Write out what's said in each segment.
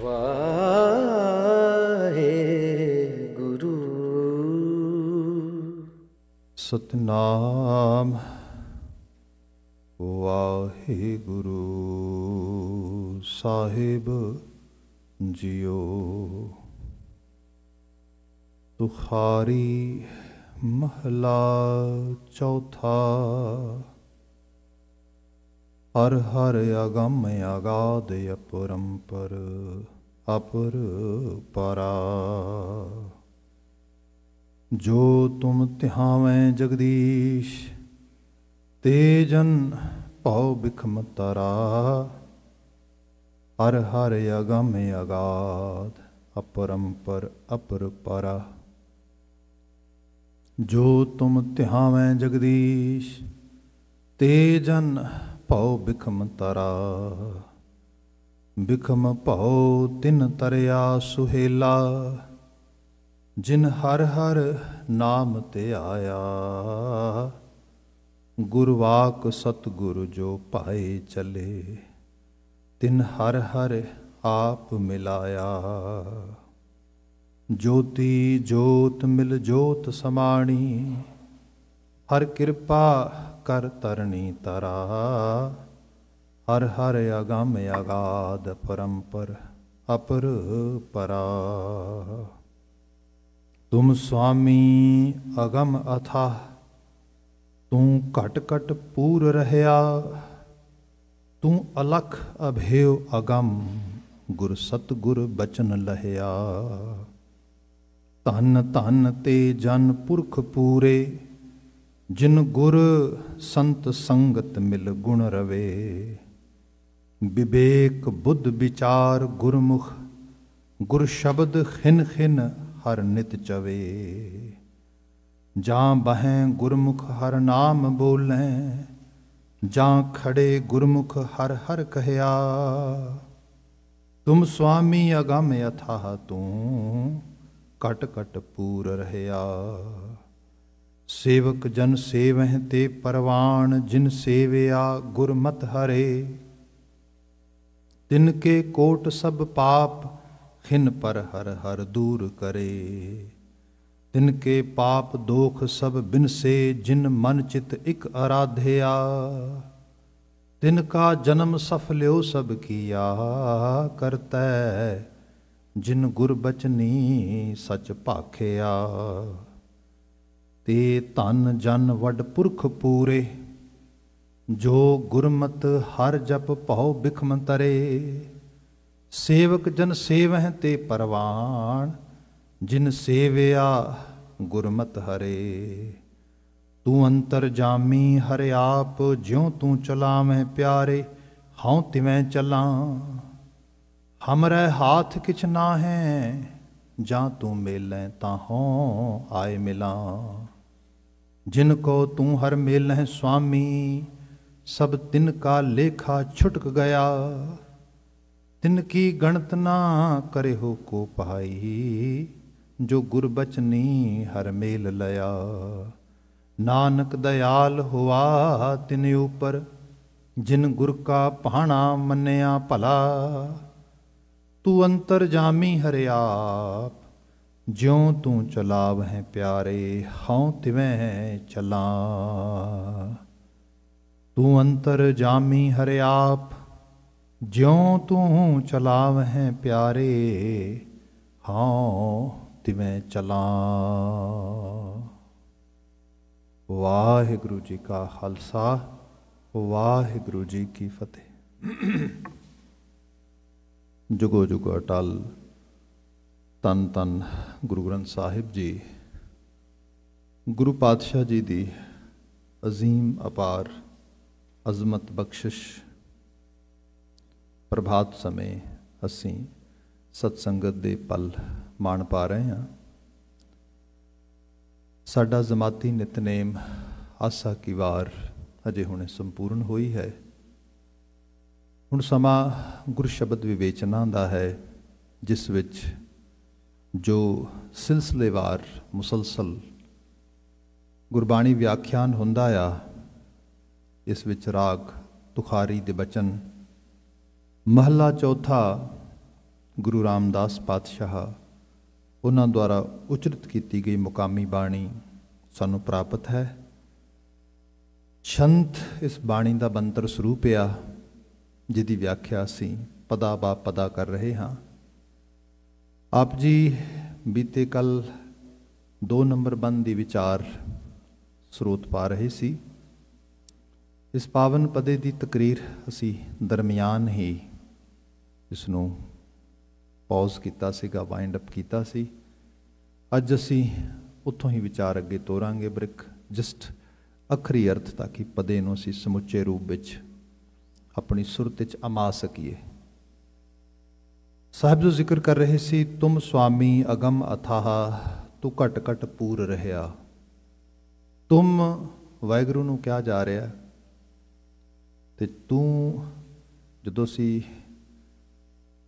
ਵਾਹੇ ਗੁਰੂ ਸਤਨਾਮ ਗੁਰੂ ਸਾਹਿਬ ਜਿਉ ਤੁਖਾਰੀ ਮਹਲਾ ਚੌਥਾ ਹਰ ਹਰ ਅਗੰਮ ਅਗਾਦ ਅਪਰੰਪਰ ਅਪਰ ਪਰਾ ਜੋ ਤੁਮ ਧਿਆਵੇਂ ਜਗਦੀਸ਼ ਤੇਜਨ ਭਉ ਬਿਖਮ ਤਰਾ ਹਰ ਹਰ ਅਗੰਮ ਅਗਾਦ ਅਪਰੰਪਰ ਅਪਰ ਪਰਾ ਜੋ ਤੁਮ ਧਿਆਵੇਂ ਜਗਦੀਸ਼ ਤੇਜਨ ਭਉ ਬਿਖਮ ਤਰਾ ਬਿਖਮ ਭਉ ਤਿਨ ਤਰਿਆ ਸੁਹੇਲਾ ਜਿਨ ਹਰ ਹਰ ਨਾਮ ਤੇ ਆਇਆ ਗੁਰਵਾਕ ਸਤਗੁਰ ਜੋ ਪਾਏ ਚਲੇ ਤਿਨ ਹਰ ਹਰ ਆਪ ਮਿਲਾਇਆ ਜੋਤੀ ਜੋਤ ਮਿਲ ਜੋਤ ਸਮਾਣੀ ਹਰ ਕਿਰਪਾ ਕਰ ਤਰਨੀ ਤਰਾ ਹਰ ਹਰ ਅਗੰਮ ਅਗਾਦ ਪਰੰਪਰ ਅਪਰ ਪਰਾ ਤੁਮ ਸੁਆਮੀ ਅਗੰਮ ਅਥਾ ਤੂੰ ਘਟ ਘਟ ਪੂਰ ਰਹਿਆ ਤੂੰ ਅਲਖ ਅਭੇਵ ਅਗੰਮ ਗੁਰ ਸਤ ਗੁਰ ਬਚਨ ਲਹਿਆ ਤਨ ਤਨ ਤੇ ਜਨ ਪੁਰਖ ਪੂਰੇ ਜਿਨ ਗੁਰ ਸੰਤ ਸੰਗਤ ਮਿਲ ਗੁਣ ਰਵੇ ਵਿਵੇਕ ਬੁੱਧ ਵਿਚਾਰ ਗੁਰਮੁਖ ਗੁਰ ਸ਼ਬਦ ਖਿਨ ਖਿਨ ਹਰ ਨਿਤ ਚਵੇ ਜਾਂ ਬਹੈ ਗੁਰਮੁਖ ਹਰ ਨਾਮ ਬੋਲੇ ਜਾਂ ਖੜੇ ਗੁਰਮੁਖ ਹਰ ਹਰ ਕਹਿਆ ਤੁਮ ਸੁਆਮੀ ਅਗਮ ਅਥਾ ਤੂੰ ਕਟ ਕਟ ਪੂਰ ਰਹਿਆ ਸੇਵਕ ਜਨ ਸੇਵਹਿ ਤੇ ਪਰਵਾਨ ਜਿਨ ਸੇਵਿਆ ਗੁਰਮਤਿ ਹਰੇ ਤਿਨ ਕੇ ਕੋਟ ਸਭ ਪਾਪ ਖਿਨ ਪਰ ਹਰ ਹਰ ਦੂਰ ਕਰੇ ਤਿਨ ਕੇ ਪਾਪ ਦੋਖ ਸਭ ਬਿਨ ਸੇ ਜਿਨ ਮਨ ਚਿਤ ਇਕ ਆਰਾਧਿਆ ਤਿਨ ਕਾ ਜਨਮ ਸਫਲਿਓ ਸਭ ਕੀਆ ਕਰਤੈ ਜਿਨ ਗੁਰ ਬਚਨੀ ਸਚ ਭਾਖਿਆ ਤੇ ਧਨ ਜਨ ਵਡ ਪੁਰਖ ਪੂਰੇ ਜੋ ਗੁਰਮਤ ਹਰ ਜਪ ਭਉ ਬਿਖਮ ਸੇਵਕ ਜਨ ਸੇਵਹਿ ਤੇ ਪਰਵਾਨ ਜਿਨ ਸੇਵਿਆ ਗੁਰਮਤ ਹਰੇ ਤੂੰ ਅੰਤਰ ਜਾਮੀ ਹਰਿ ਆਪ ਜਿਉ ਤੂੰ ਚਲਾਵੇਂ ਪਿਆਰੇ ਹਉ ਤਿਵੇਂ ਚਲਾਂ ਹਮਰੇ ਹਾਥ ਕਿਛ ਨਾ ਹੈ ਜਾਂ ਤੂੰ ਮੇਲੇ ਤਾਂ ਹਉ ਆਏ ਮਿਲਾਂ ਜਿਨ ਕੋ ਤੂੰ ਹਰ ਮੇਲਹਿ ਸੁਆਮੀ ਸਭ ਤਿਨ ਕਾ ਲੇਖਾ ਛੁਟਕ ਗਿਆ ਤਿਨ ਕੀ ਗਣਤ ਨਾ ਕਰੇ ਹੋ ਕੋ ਪਾਈ ਜੋ ਗੁਰਬਚਨੀ ਹਰ ਮੇਲ ਲਿਆ ਨਾਨਕ ਦਇਆਲ ਹੁਆ ਤਿਨ ਉਪਰ ਜਿਨ ਗੁਰ ਕਾ ਭਾਣਾ ਮੰਨਿਆ ਭਲਾ ਤੂੰ ਅੰਤਰ ਜਾਮੀ ਹਰਿਆਪ ज्यों तू चलाव हैं प्यारे हौ तिवें चला तू अंतर जामी हरे आप ज्यों तू चलाव हैं प्यारे हौ तिवें चला वाहेगुरु जी का खालसा वाहेगुरु जी की फतेह जुगो जुगो अटल ਤਨ ਤਨ ਗੁਰੂ ਗ੍ਰੰਥ ਸਾਹਿਬ ਜੀ ਗੁਰੂ ਪਾਤਸ਼ਾਹ ਜੀ ਦੀ عظیم ਅਪਾਰ ਅਜ਼ਮਤ ਬਖਸ਼ਿਸ਼ ਪ੍ਰਭਾਤ ਸਮੇ ਅਸੀਂ ਸਤ ਸੰਗਤ ਦੇ ਪਲ ਮਾਣ ਪਾ ਰਹੇ ਹਾਂ ਸਾਡਾ ਜਮਾਤੀ ਨਿਤਨੇਮ ਆਸਾ ਕੀ ਵਾਰ ਅਜੇ ਹੁਣੇ ਸੰਪੂਰਨ ਹੋਈ ਹੈ ਹੁਣ ਸਮਾਂ ਗੁਰ ਸ਼ਬਦ ਵਿਵੇਚਨਾ ਦਾ ਹੈ ਜਿਸ ਵਿੱਚ ਜੋ ਸਿਲਸਿਲੇਵਾਰ ਮੁਸਲਸਲ ਗੁਰਬਾਣੀ ਵਿਆਖਿਆਨ ਹੁੰਦਾ ਆ ਇਸ ਵਿੱਚ ਰਾਗ ਤੁਖਾਰੀ ਦੇ ਬਚਨ ਮਹੱਲਾ ਚੌਥਾ ਗੁਰੂ ਰਾਮਦਾਸ ਪਾਤਸ਼ਾਹ ਉਹਨਾਂ ਦੁਆਰਾ ਉਚਰਿਤ ਕੀਤੀ ਗਈ ਮੁਕਾਮੀ ਬਾਣੀ ਸਾਨੂੰ ਪ੍ਰਾਪਤ ਹੈ ਛੰਤ ਇਸ ਬਾਣੀ ਦਾ ਬੰਤਰ ਸਰੂਪ ਆ ਜਿਹਦੀ ਵਿਆਖਿਆ ਸੀ ਪਦਾ ਬਾ ਪਦਾ ਕਰ ਰਹੇ ਹਾਂ ਆਪ ਜੀ ਬੀਤੇ ਕੱਲ 2 ਨੰਬਰ ਬੰਦ ਦੀ ਵਿਚਾਰ ਸਰੋਤ ਪਾ ਰਹੇ ਸੀ ਇਸ ਪਾਵਨ ਪਦੇ ਦੀ ਤਕਰੀਰ ਅਸੀਂ ਦਰਮਿਆਨ ਹੀ ਇਸ ਨੂੰ ਪਾਜ਼ ਕੀਤਾ ਸੀਗਾ ਵਾਈਂਡ ਅਪ ਕੀਤਾ ਸੀ ਅੱਜ ਅਸੀਂ ਉੱਥੋਂ ਹੀ ਵਿਚਾਰ ਅੱਗੇ ਤੋਰਾਂਗੇ ਬ੍ਰਿਕ ਜਸਟ ਅਖਰੀ ਅਰਥ ਤਾਂ ਕਿ ਪਦੇ ਨੂੰ ਅਸੀਂ ਸਮੁੱਚੇ ਰੂਪ ਵਿੱਚ ਆਪਣੀ ਸੁਰਤ ਵਿੱਚ ਅਮਾ ਸਕੀਏ ਸਾਹਿਬ ਜੋ ਜ਼ਿਕਰ ਕਰ ਰਹੇ ਸੀ ਤੁਮ ਸੁਆਮੀ ਅਗਮ ਅਥਾਹ ਤੂੰ ਘਟ ਘਟ ਪੂਰ ਰਹਿਆ ਤੁਮ ਵੈਗਰੂ ਨੂੰ ਕਿਹਾ ਜਾ ਰਿਹਾ ਤੇ ਤੂੰ ਜਦੋਂ ਸੀ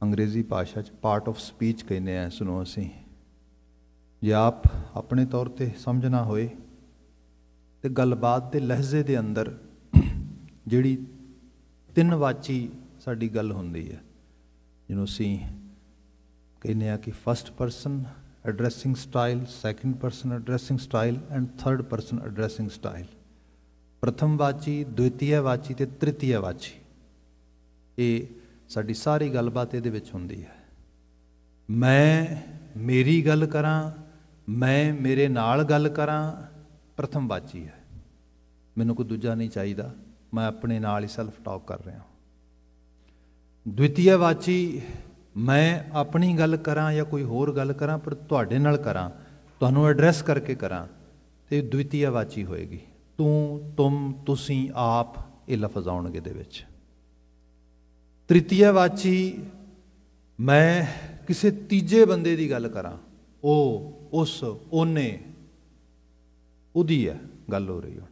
ਅੰਗਰੇਜ਼ੀ ਭਾਸ਼ਾ ਚ ਪਾਰਟ ਆਫ ਸਪੀਚ ਕਹਿੰਦੇ ਆ ਸੁਣੋ ਅਸੀਂ ਜੇ ਆਪ ਆਪਣੇ ਤੌਰ ਤੇ ਸਮਝਣਾ ਹੋਏ ਤੇ ਗੱਲਬਾਤ ਦੇ ਲਹਿਜ਼ੇ ਦੇ ਅੰਦਰ ਜਿਹੜੀ ਤਿੰਨ ਵਾਚੀ ਸਾਡੀ ਗੱਲ ਹੁੰਦੀ ਹੈ نو ਸੀ ਕਹਿੰਦੇ ਆ ਕਿ first person addressing style second person addressing style and third person addressing style ਪ੍ਰਥਮ ਵਾਚੀ ਦੂਤੀਯ ਵਾਚੀ ਤੇ ਤ੍ਰਿਤੀਯ ਵਾਚੀ ਇਹ ਸਾਡੀ ਸਾਰੀ ਗੱਲਬਾਤ ਇਹਦੇ ਵਿੱਚ ਹੁੰਦੀ ਹੈ ਮੈਂ ਮੇਰੀ ਗੱਲ ਕਰਾਂ ਮੈਂ ਮੇਰੇ ਨਾਲ ਗੱਲ ਕਰਾਂ ਪ੍ਰਥਮ ਵਾਚੀ ਹੈ ਮੈਨੂੰ ਕੋਈ ਦੂਜਾ ਨਹੀਂ ਚਾਹੀਦਾ ਮੈਂ ਆਪਣੇ ਨਾਲ ਹੀ ਸੈਲਫ ਟਾਕ ਕਰ ਰਿਹਾ ਹਾਂ ਵਾਚੀ ਮੈਂ ਆਪਣੀ ਗੱਲ ਕਰਾਂ ਜਾਂ ਕੋਈ ਹੋਰ ਗੱਲ ਕਰਾਂ ਪਰ ਤੁਹਾਡੇ ਨਾਲ ਕਰਾਂ ਤੁਹਾਨੂੰ ਐਡਰੈਸ ਕਰਕੇ ਕਰਾਂ ਤੇ ਵਾਚੀ ਹੋਏਗੀ ਤੂੰ ਤੁਮ ਤੁਸੀਂ ਆਪ ਇਹ ਲਫ਼ਜ਼ ਆਉਣਗੇ ਦੇ ਵਿੱਚ ਵਾਚੀ ਮੈਂ ਕਿਸੇ ਤੀਜੇ ਬੰਦੇ ਦੀ ਗੱਲ ਕਰਾਂ ਉਹ ਉਸ ਉਹਨੇ ਉਹਦੀ ਹੈ ਗੱਲ ਹੋ ਰਹੀ ਹੁਣ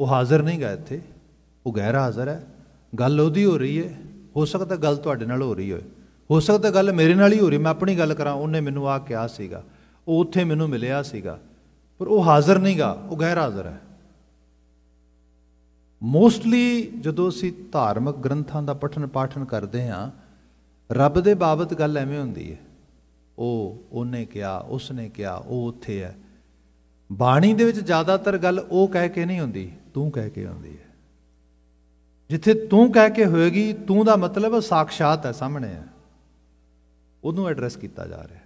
ਉਹ ਹਾਜ਼ਰ ਨਹੀਂ ਗਾ ਇੱਥੇ ਉਹ ਗੈਰ ਹਾਜ਼ਰ ਹੈ ਗੱਲ ਉਹਦੀ ਹੋ ਰਹੀ ਹੈ ਹੋ ਸਕਦਾ ਗੱਲ ਤੁਹਾਡੇ ਨਾਲ ਹੋ ਰਹੀ ਹੋਵੇ ਹੋ ਸਕਦਾ ਗੱਲ ਮੇਰੇ ਨਾਲ ਹੀ ਹੋ ਰਹੀ ਮੈਂ ਆਪਣੀ ਗੱਲ ਕਰਾਂ ਉਹਨੇ ਮੈਨੂੰ ਆ ਕਿਹਾ ਸੀਗਾ ਉਹ ਉੱਥੇ ਮੈਨੂੰ ਮਿਲਿਆ ਸੀਗਾ ਪਰ ਉਹ ਹਾਜ਼ਰ ਨਹੀਂਗਾ ਉਹ ਗੈਰ ਹਾਜ਼ਰ ਹੈ ਮੋਸਟਲੀ ਜਦੋਂ ਅਸੀਂ ਧਾਰਮਿਕ ਗ੍ਰੰਥਾਂ ਦਾ ਪਠਨ ਪਾਠਨ ਕਰਦੇ ਹਾਂ ਰੱਬ ਦੇ ਬਾਬਤ ਗੱਲ ਐਵੇਂ ਹੁੰਦੀ ਹੈ ਉਹ ਉਹਨੇ ਕਿਹਾ ਉਸਨੇ ਕਿਹਾ ਉਹ ਉੱਥੇ ਹੈ ਬਾਣੀ ਦੇ ਵਿੱਚ ਜ਼ਿਆਦਾਤਰ ਗੱਲ ਉਹ ਕਹਿ ਕੇ ਨਹੀਂ ਹੁੰਦੀ ਤੂੰ ਕਹਿ ਕੇ ਆਉਂਦੀ ਹੈ ਜਿੱਥੇ ਤੂੰ ਕਹਿ ਕੇ ਹੋਏਗੀ ਤੂੰ ਦਾ ਮਤਲਬ ਸਾਖਸ਼ਾਤ ਹੈ ਸਾਹਮਣੇ ਹੈ ਉਹਨੂੰ ਐਡਰੈਸ ਕੀਤਾ ਜਾ ਰਿਹਾ ਹੈ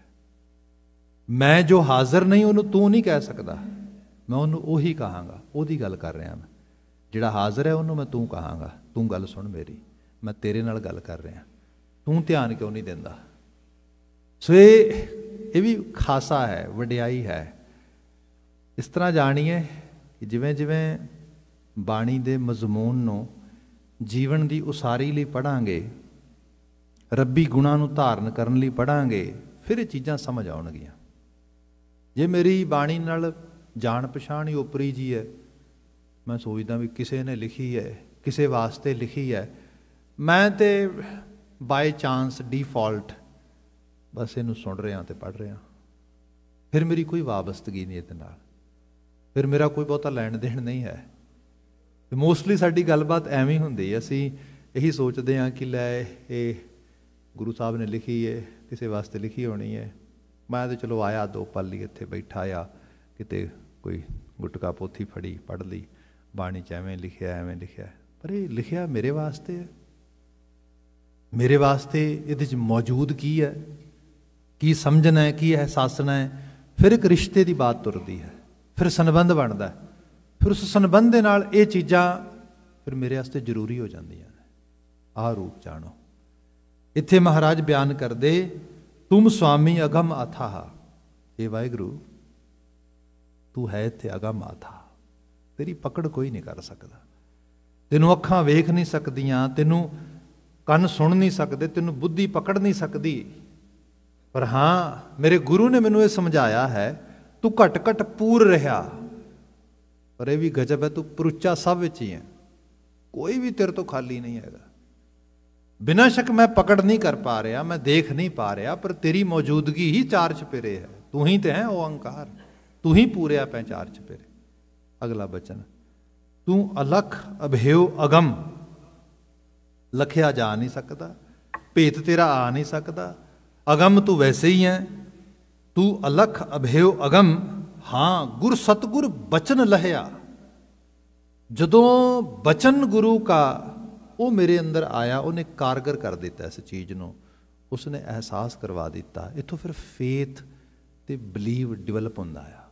ਮੈਂ ਜੋ ਹਾਜ਼ਰ ਨਹੀਂ ਉਹਨੂੰ ਤੂੰ ਨਹੀਂ ਕਹਿ ਸਕਦਾ ਮੈਂ ਉਹਨੂੰ ਉਹੀ ਕਹਾਂਗਾ ਉਹਦੀ ਗੱਲ ਕਰ ਰਿਹਾ ਮੈਂ ਜਿਹੜਾ ਹਾਜ਼ਰ ਹੈ ਉਹਨੂੰ ਮੈਂ ਤੂੰ ਕਹਾਂਗਾ ਤੂੰ ਗੱਲ ਸੁਣ ਮੇਰੀ ਮੈਂ ਤੇਰੇ ਨਾਲ ਗੱਲ ਕਰ ਰਿਹਾ ਤੂੰ ਧਿਆਨ ਕਿਉਂ ਨਹੀਂ ਦਿੰਦਾ ਸੋ ਇਹ ਇਹ ਵੀ ਖਾਸਾ ਹੈ ਵਡਿਆਈ ਹੈ ਇਸ ਤਰ੍ਹਾਂ ਜਾਣੀਏ ਕਿ ਜਿਵੇਂ ਜਿਵੇਂ ਬਾਣੀ ਦੇ ਮਜ਼ਮੂਨ ਨੂੰ ਜੀਵਨ ਦੀ ਉਸਾਰੀ ਲਈ ਪੜਾਂਗੇ ਰੱਬੀ ਗੁਣਾ ਨੂੰ ਧਾਰਨ ਕਰਨ ਲਈ ਪੜਾਂਗੇ ਫਿਰ ਇਹ ਚੀਜ਼ਾਂ ਸਮਝ ਆਉਣਗੀਆਂ ਜੇ ਮੇਰੀ ਬਾਣੀ ਨਾਲ ਜਾਣ ਪਛਾਣ ਹੀ ਉਪਰੀ ਜੀ ਹੈ ਮੈਂ ਸੋਚਦਾ ਵੀ ਕਿਸੇ ਨੇ ਲਿਖੀ ਹੈ ਕਿਸੇ ਵਾਸਤੇ ਲਿਖੀ ਹੈ ਮੈਂ ਤੇ ਬਾਈ ਚਾਂਸ ਡਿਫਾਲਟ ਬਸ ਇਹਨੂੰ ਸੁਣ ਰਿਹਾ ਤੇ ਪੜ ਰਿਹਾ ਫਿਰ ਮੇਰੀ ਕੋਈ ਵਾਬਸਤਗੀ ਨਹੀਂ ਇਹਦੇ ਨਾਲ ਫਿਰ ਮੇਰਾ ਕੋਈ ਬਹੁਤਾ ਲੈਣ ਦੇਣ ਨਹੀਂ ਹੈ ਤੇ ਮੋਸਟਲੀ ਸਾਡੀ ਗੱਲਬਾਤ ਐਵੇਂ ਹੁੰਦੀ ਹੈ ਅਸੀਂ ਇਹੀ ਸੋਚਦੇ ਹਾਂ ਕਿ ਲੈ ਇਹ ਗੁਰੂ ਸਾਹਿਬ ਨੇ ਲਿਖੀ ਹੈ ਕਿਸੇ ਵਾਸਤੇ ਲਿਖੀ ਹੋਣੀ ਹੈ ਮੈਂ ਤਾਂ ਚਲੋ ਆਇਆ ਦੋ ਲਈ ਇੱਥੇ ਬੈਠਾ ਆ ਕਿਤੇ ਕੋਈ ਗੁਟਕਾ ਪੋਥੀ ਫੜੀ ਪੜ ਲਈ ਬਾਣੀ ਚ ਐਵੇਂ ਲਿਖਿਆ ਐਵੇਂ ਲਿਖਿਆ ਪਰ ਇਹ ਲਿਖਿਆ ਮੇਰੇ ਵਾਸਤੇ ਹੈ ਮੇਰੇ ਵਾਸਤੇ ਇਹਦੇ ਚ ਮੌਜੂਦ ਕੀ ਹੈ ਕੀ ਸਮਝਣਾ ਹੈ ਕੀ ਅਹਿਸਾਸਣਾ ਹੈ ਫਿਰ ਇੱਕ ਰਿਸ਼ਤੇ ਦੀ ਬਾਤ ਤੁਰਦੀ ਹੈ ਫਿਰ ਸੰਬੰਧ ਬਣਦਾ ਹੈ ਫਿਰ ਉਸ ਸੰਬੰਧ ਦੇ ਨਾਲ ਇਹ ਚੀਜ਼ਾਂ ਫਿਰ ਮੇਰੇ ਵਾਸਤੇ ਜ਼ਰੂਰੀ ਹੋ ਜਾਂਦੀਆਂ ਨੇ ਆ ਰੂਪ ਜਾਣੋ ਇੱਥੇ ਮਹਾਰਾਜ ਬਿਆਨ ਕਰਦੇ ਤੁਮ ਸੁਆਮੀ ਅਗਮ ਅਥਾਹ ਇਹ ਵਾਹਿਗੁਰੂ ਤੂੰ ਹੈ ਇੱਥੇ ਅਗਮ ਅਥਾਹ ਤੇਰੀ ਪਕੜ ਕੋਈ ਨਹੀਂ ਕਰ ਸਕਦਾ ਤੈਨੂੰ ਅੱਖਾਂ ਵੇਖ ਨਹੀਂ ਸਕਦੀਆਂ ਤੈਨੂੰ ਕੰਨ ਸੁਣ ਨਹੀਂ ਸਕਦੇ ਤੈਨੂੰ ਬੁੱਧੀ ਪਕੜ ਨਹੀਂ ਸਕਦੀ ਪਰ ਹਾਂ ਮੇਰੇ ਗੁਰੂ ਨੇ ਮੈਨੂੰ ਇਹ ਸਮਝਾਇਆ ਹੈ ਤੂੰ ਘਟ ਘਟ ਪੂਰ ਰਿਹਾ ਪਰ ਇਹ ਵੀ ਗਜਬ ਹੈ ਤੂੰ ਪਰੁੱਚਾ ਸਭ ਵਿੱਚ ਹੀ ਹੈ ਕੋਈ ਵੀ ਤੇਰੇ ਤੋਂ ਖਾਲੀ ਨਹੀਂ ਹੈਗਾ ਬਿਨਾਂ ਸ਼ੱਕ ਮੈਂ ਪਕੜ ਨਹੀਂ ਕਰ ਪਾ ਰਿਹਾ ਮੈਂ ਦੇਖ ਨਹੀਂ ਪਾ ਰਿਹਾ ਪਰ ਤੇਰੀ ਮੌਜੂਦਗੀ ਹੀ ਚਾਰ ਪਰੇ ਹੈ ਤੂੰ ਹੀ ਤੇ ਹੈ ਉਹ ਅਹੰਕਾਰ ਤੂੰ ਹੀ ਪੂਰਿਆ ਪੈ ਚਾਰ ਪਰੇ ਅਗਲਾ ਬਚਨ ਤੂੰ ਅਲਖ ਅਭੇਉ ਅਗਮ ਲਖਿਆ ਜਾ ਨਹੀਂ ਸਕਦਾ ਭੇਤ ਤੇਰਾ ਆ ਨਹੀਂ ਸਕਦਾ ਅਗਮ ਤੂੰ ਵੈਸੇ ਹੀ ਹੈ ਤੂੰ ਅਲਖ ਅਭੇਉ ਅਗਮ ਹਾਂ ਗੁਰ ਸਤਗੁਰ ਬਚਨ ਲਹਿਆ ਜਦੋਂ ਬਚਨ ਗੁਰੂ ਕਾ ਉਹ ਮੇਰੇ ਅੰਦਰ ਆਇਆ ਉਹਨੇ ਕਾਰਗਰ ਕਰ ਦਿੱਤਾ ਇਸ ਚੀਜ਼ ਨੂੰ ਉਸਨੇ ਅਹਿਸਾਸ ਕਰਵਾ ਦਿੱਤਾ ਇਥੋਂ ਫਿਰ ਫੇਥ ਤੇ ਬਲੀਵ ਡਿਵੈਲਪ ਹੁੰਦਾ ਆ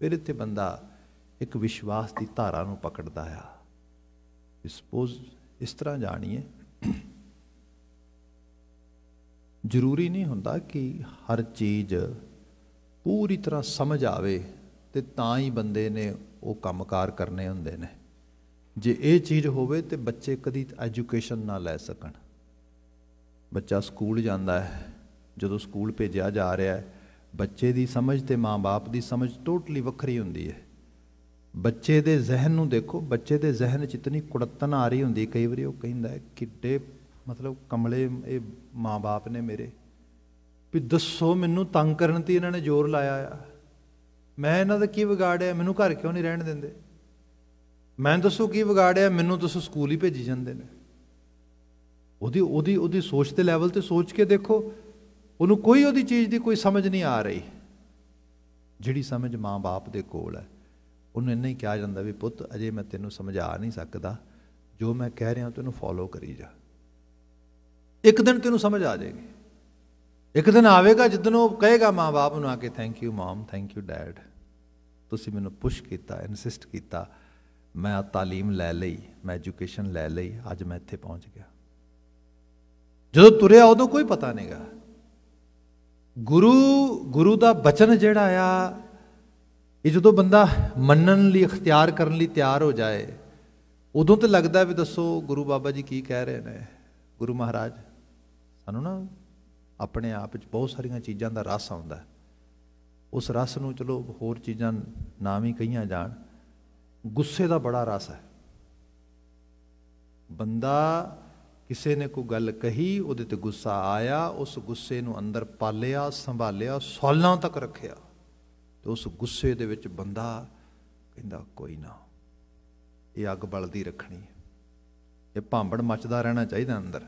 ਫਿਰ ਇੱਥੇ ਬੰਦਾ ਇੱਕ ਵਿਸ਼ਵਾਸ ਦੀ ਧਾਰਾ ਨੂੰ ਪਕੜਦਾ ਆ ਸਪੋਜ਼ ਇਸ ਤਰ੍ਹਾਂ ਜਾਣੀਏ ਜ਼ਰੂਰੀ ਨਹੀਂ ਹੁੰਦਾ ਕਿ ਹਰ ਚੀਜ਼ ਪੂਰੀ ਤਰ੍ਹਾਂ ਸਮਝ ਆਵੇ ਤੇ ਤਾਂ ਹੀ ਬੰਦੇ ਨੇ ਉਹ ਕੰਮਕਾਰ ਕਰਨੇ ਹੁੰਦੇ ਨੇ ਜੇ ਇਹ ਚੀਜ਼ ਹੋਵੇ ਤੇ ਬੱਚੇ ਕਦੀ ਐਜੂਕੇਸ਼ਨ ਨਾ ਲੈ ਸਕਣ ਬੱਚਾ ਸਕੂਲ ਜਾਂਦਾ ਹੈ ਜਦੋਂ ਸਕੂਲ ਭੇਜਿਆ ਜਾ ਰਿਹਾ ਹੈ ਬੱਚੇ ਦੀ ਸਮਝ ਤੇ ਮਾਪੇ ਦੀ ਸਮਝ ਟੋਟਲੀ ਵੱਖਰੀ ਹੁੰਦੀ ਹੈ ਬੱਚੇ ਦੇ ਜ਼ਿਹਨ ਨੂੰ ਦੇਖੋ ਬੱਚੇ ਦੇ ਜ਼ਿਹਨ 'ਚ ਇਤਨੀ ਕੁੜੱਤਨ ਆ ਰਹੀ ਹੁੰਦੀ ਕਈ ਵਾਰੀ ਉਹ ਕਹਿੰਦਾ ਕਿੱਡੇ ਮਤਲਬ ਕਮਲੇ ਇਹ ਮਾਪੇ ਨੇ ਮੇਰੇ ਵੀ ਦੱਸੋ ਮੈਨੂੰ ਤੰਗ ਕਰਨ ਤੇ ਇਹਨਾਂ ਨੇ ਜ਼ੋਰ ਲਾਇਆ ਆ ਮੈਂ ਇਹਨਾਂ ਦਾ ਕੀ ਵਿਗਾੜਿਆ ਮੈਨੂੰ ਘਰ ਕਿਉਂ ਨਹੀਂ ਰਹਿਣ ਦਿੰਦੇ ਮੈਂ ਦੱਸੋ ਕੀ ਵਿਗਾੜਿਆ ਮੈਨੂੰ ਦੱਸੋ ਸਕੂਲ ਹੀ ਭੇਜੀ ਜਾਂਦੇ ਨੇ ਉਹਦੀ ਉਹਦੀ ਉਹਦੀ ਸੋਚ ਤੇ ਲੈਵਲ ਤੇ ਸੋਚ ਕੇ ਦੇਖੋ ਉਹਨੂੰ ਕੋਈ ਉਹਦੀ ਚੀਜ਼ ਦੀ ਕੋਈ ਸਮਝ ਨਹੀਂ ਆ ਰਹੀ ਜਿਹੜੀ ਸਮਝ ਮਾਂ-ਬਾਪ ਦੇ ਕੋਲ ਹੈ ਉਹਨੂੰ ਇੰਨਾ ਹੀ ਕਿਹਾ ਜਾਂਦਾ ਵੀ ਪੁੱਤ ਅਜੇ ਮੈਂ ਤੈਨੂੰ ਸਮਝਾ ਨਹੀਂ ਸਕਦਾ ਜੋ ਮੈਂ ਕਹਿ ਰਿਹਾ ਤੈਨੂੰ ਫੋਲੋ ਕਰੀ ਜਾ ਇੱਕ ਦਿਨ ਤੈਨੂੰ ਸਮਝ ਆ ਜਾਏਗੀ ਇੱਕ ਦਿਨ ਆਵੇਗਾ ਜਦੋਂ ਉਹ ਕਹੇਗਾ ਮਾਂ-ਬਾਪ ਨੂੰ ਆ ਕੇ thank you mom thank you dad ਤੁਸੀਂ ਮੈਨੂੰ ਪੁਸ਼ ਕੀਤਾ ਇਨਸਿਸਟ ਕੀਤਾ ਮੈਂ ਆ تعلیم ਲੈ ਲਈ ਮੈਂ ਐਜੂਕੇਸ਼ਨ ਲੈ ਲਈ ਅੱਜ ਮੈਂ ਇੱਥੇ ਪਹੁੰਚ ਗਿਆ ਜਦੋਂ ਤੁਰਿਆ ਉਦੋਂ ਕੋਈ ਪਤਾ ਨਹੀਂਗਾ ਗੁਰੂ ਗੁਰੂ ਦਾ ਬਚਨ ਜਿਹੜਾ ਆ ਇਹ ਜਦੋਂ ਬੰਦਾ ਮੰਨਣ ਲਈ ਇਖਤਿਆਰ ਕਰਨ ਲਈ ਤਿਆਰ ਹੋ ਜਾਏ ਉਦੋਂ ਤੇ ਲੱਗਦਾ ਵੀ ਦੱਸੋ ਗੁਰੂ ਬਾਬਾ ਜੀ ਕੀ ਕਹਿ ਰਹੇ ਨੇ ਗੁਰੂ ਮਹਾਰਾਜ ਸਾਨੂੰ ਨਾ ਆਪਣੇ ਆਪ ਵਿੱਚ ਬਹੁਤ ਸਾਰੀਆਂ ਚੀਜ਼ਾਂ ਦਾ ਰਸ ਆਉਂਦਾ ਉਸ ਰਸ ਨੂੰ ਚਲੋ ਹੋਰ ਚੀਜ਼ਾਂ ਨਾਮ ਹੀ ਕਹੀਆਂ ਜਾਣ ਗੁੱਸੇ ਦਾ ਬੜਾ ਰਸ ਹੈ ਬੰਦਾ ਕਿਸੇ ਨੇ ਕੋਈ ਗੱਲ ਕਹੀ ਉਹਦੇ ਤੇ ਗੁੱਸਾ ਆਇਆ ਉਸ ਗੁੱਸੇ ਨੂੰ ਅੰਦਰ ਪਾਲਿਆ ਸੰਭਾਲਿਆ ਸਾਲਾਂ ਤੱਕ ਰੱਖਿਆ ਤੇ ਉਸ ਗੁੱਸੇ ਦੇ ਵਿੱਚ ਬੰਦਾ ਕਹਿੰਦਾ ਕੋਈ ਨਾ ਇਹ ਅੱਗ ਬਲਦੀ ਰੱਖਣੀ ਹੈ ਇਹ ਭਾਂਬੜ ਮੱਚਦਾ ਰਹਿਣਾ ਚਾਹੀਦਾ ਅੰਦਰ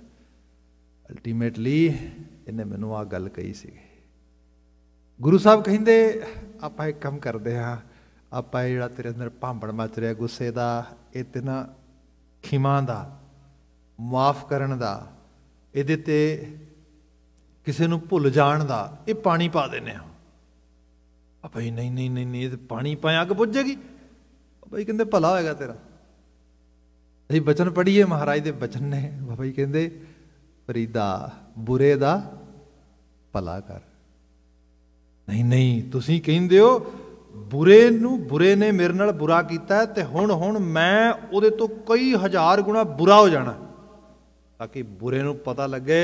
ਅਲਟੀਮੇਟਲੀ ਇਹਨੇ ਮੈਨੂੰ ਆ ਗੱਲ ਕਹੀ ਸੀ ਗੁਰੂ ਸਾਹਿਬ ਕਹਿੰਦੇ ਆਪਾਂ ਇੱਕ ਕੰਮ ਕਰਦੇ ਹਾਂ ਆਪਾਂ ਜਿਹੜਾ ਤੇਰੇ ਅੰਦਰ ਭਾਂਬੜ ਮਚ ਰਿਹਾ ਗੁੱਸੇ ਦਾ ਇਹ ਨਾ ਖਿਮਾ ਦਾ ਮਾਫ ਕਰਨ ਦਾ ਇਹਦੇ ਤੇ ਕਿਸੇ ਨੂੰ ਭੁੱਲ ਜਾਣ ਦਾ ਇਹ ਪਾਣੀ ਪਾ ਦਿੰਨੇ ਆ ਭਾਈ ਨਹੀਂ ਨਹੀਂ ਨਹੀਂ ਨਹੀਂ ਇਹ ਪਾਣੀ ਪਾਇਆ ਅੱਗ ਬੁੱਝੇਗੀ ਭਾਈ ਕਹਿੰਦੇ ਭਲਾ ਹੋਏਗਾ ਤੇਰਾ ਅਸੀਂ ਬਚਨ ਪੜੀਏ ਮਹਾਰਾਜ ਦੇ ਬਚਨ ਨੇ ਭਾਈ ਕਹਿੰਦੇ ਫਰੀਦਾ ਬੁਰੇ ਦਾ ਭਲਾ ਕਰ ਨਹੀਂ ਨਹੀਂ ਤੁਸੀਂ ਕਹਿੰਦੇ ਹੋ ਬੁਰੇ ਨੂੰ ਬੁਰੇ ਨੇ ਮੇਰੇ ਨਾਲ ਬੁਰਾ ਕੀਤਾ ਤੇ ਹੁਣ ਹੁਣ ਮੈਂ ਉਹਦੇ ਤੋਂ ਕਈ ਹਜ਼ਾਰ ਗੁਣਾ ਬੁਰਾ ਹੋ ਜਾਣਾ ਤਾਂ ਕਿ ਬੁਰੇ ਨੂੰ ਪਤਾ ਲੱਗੇ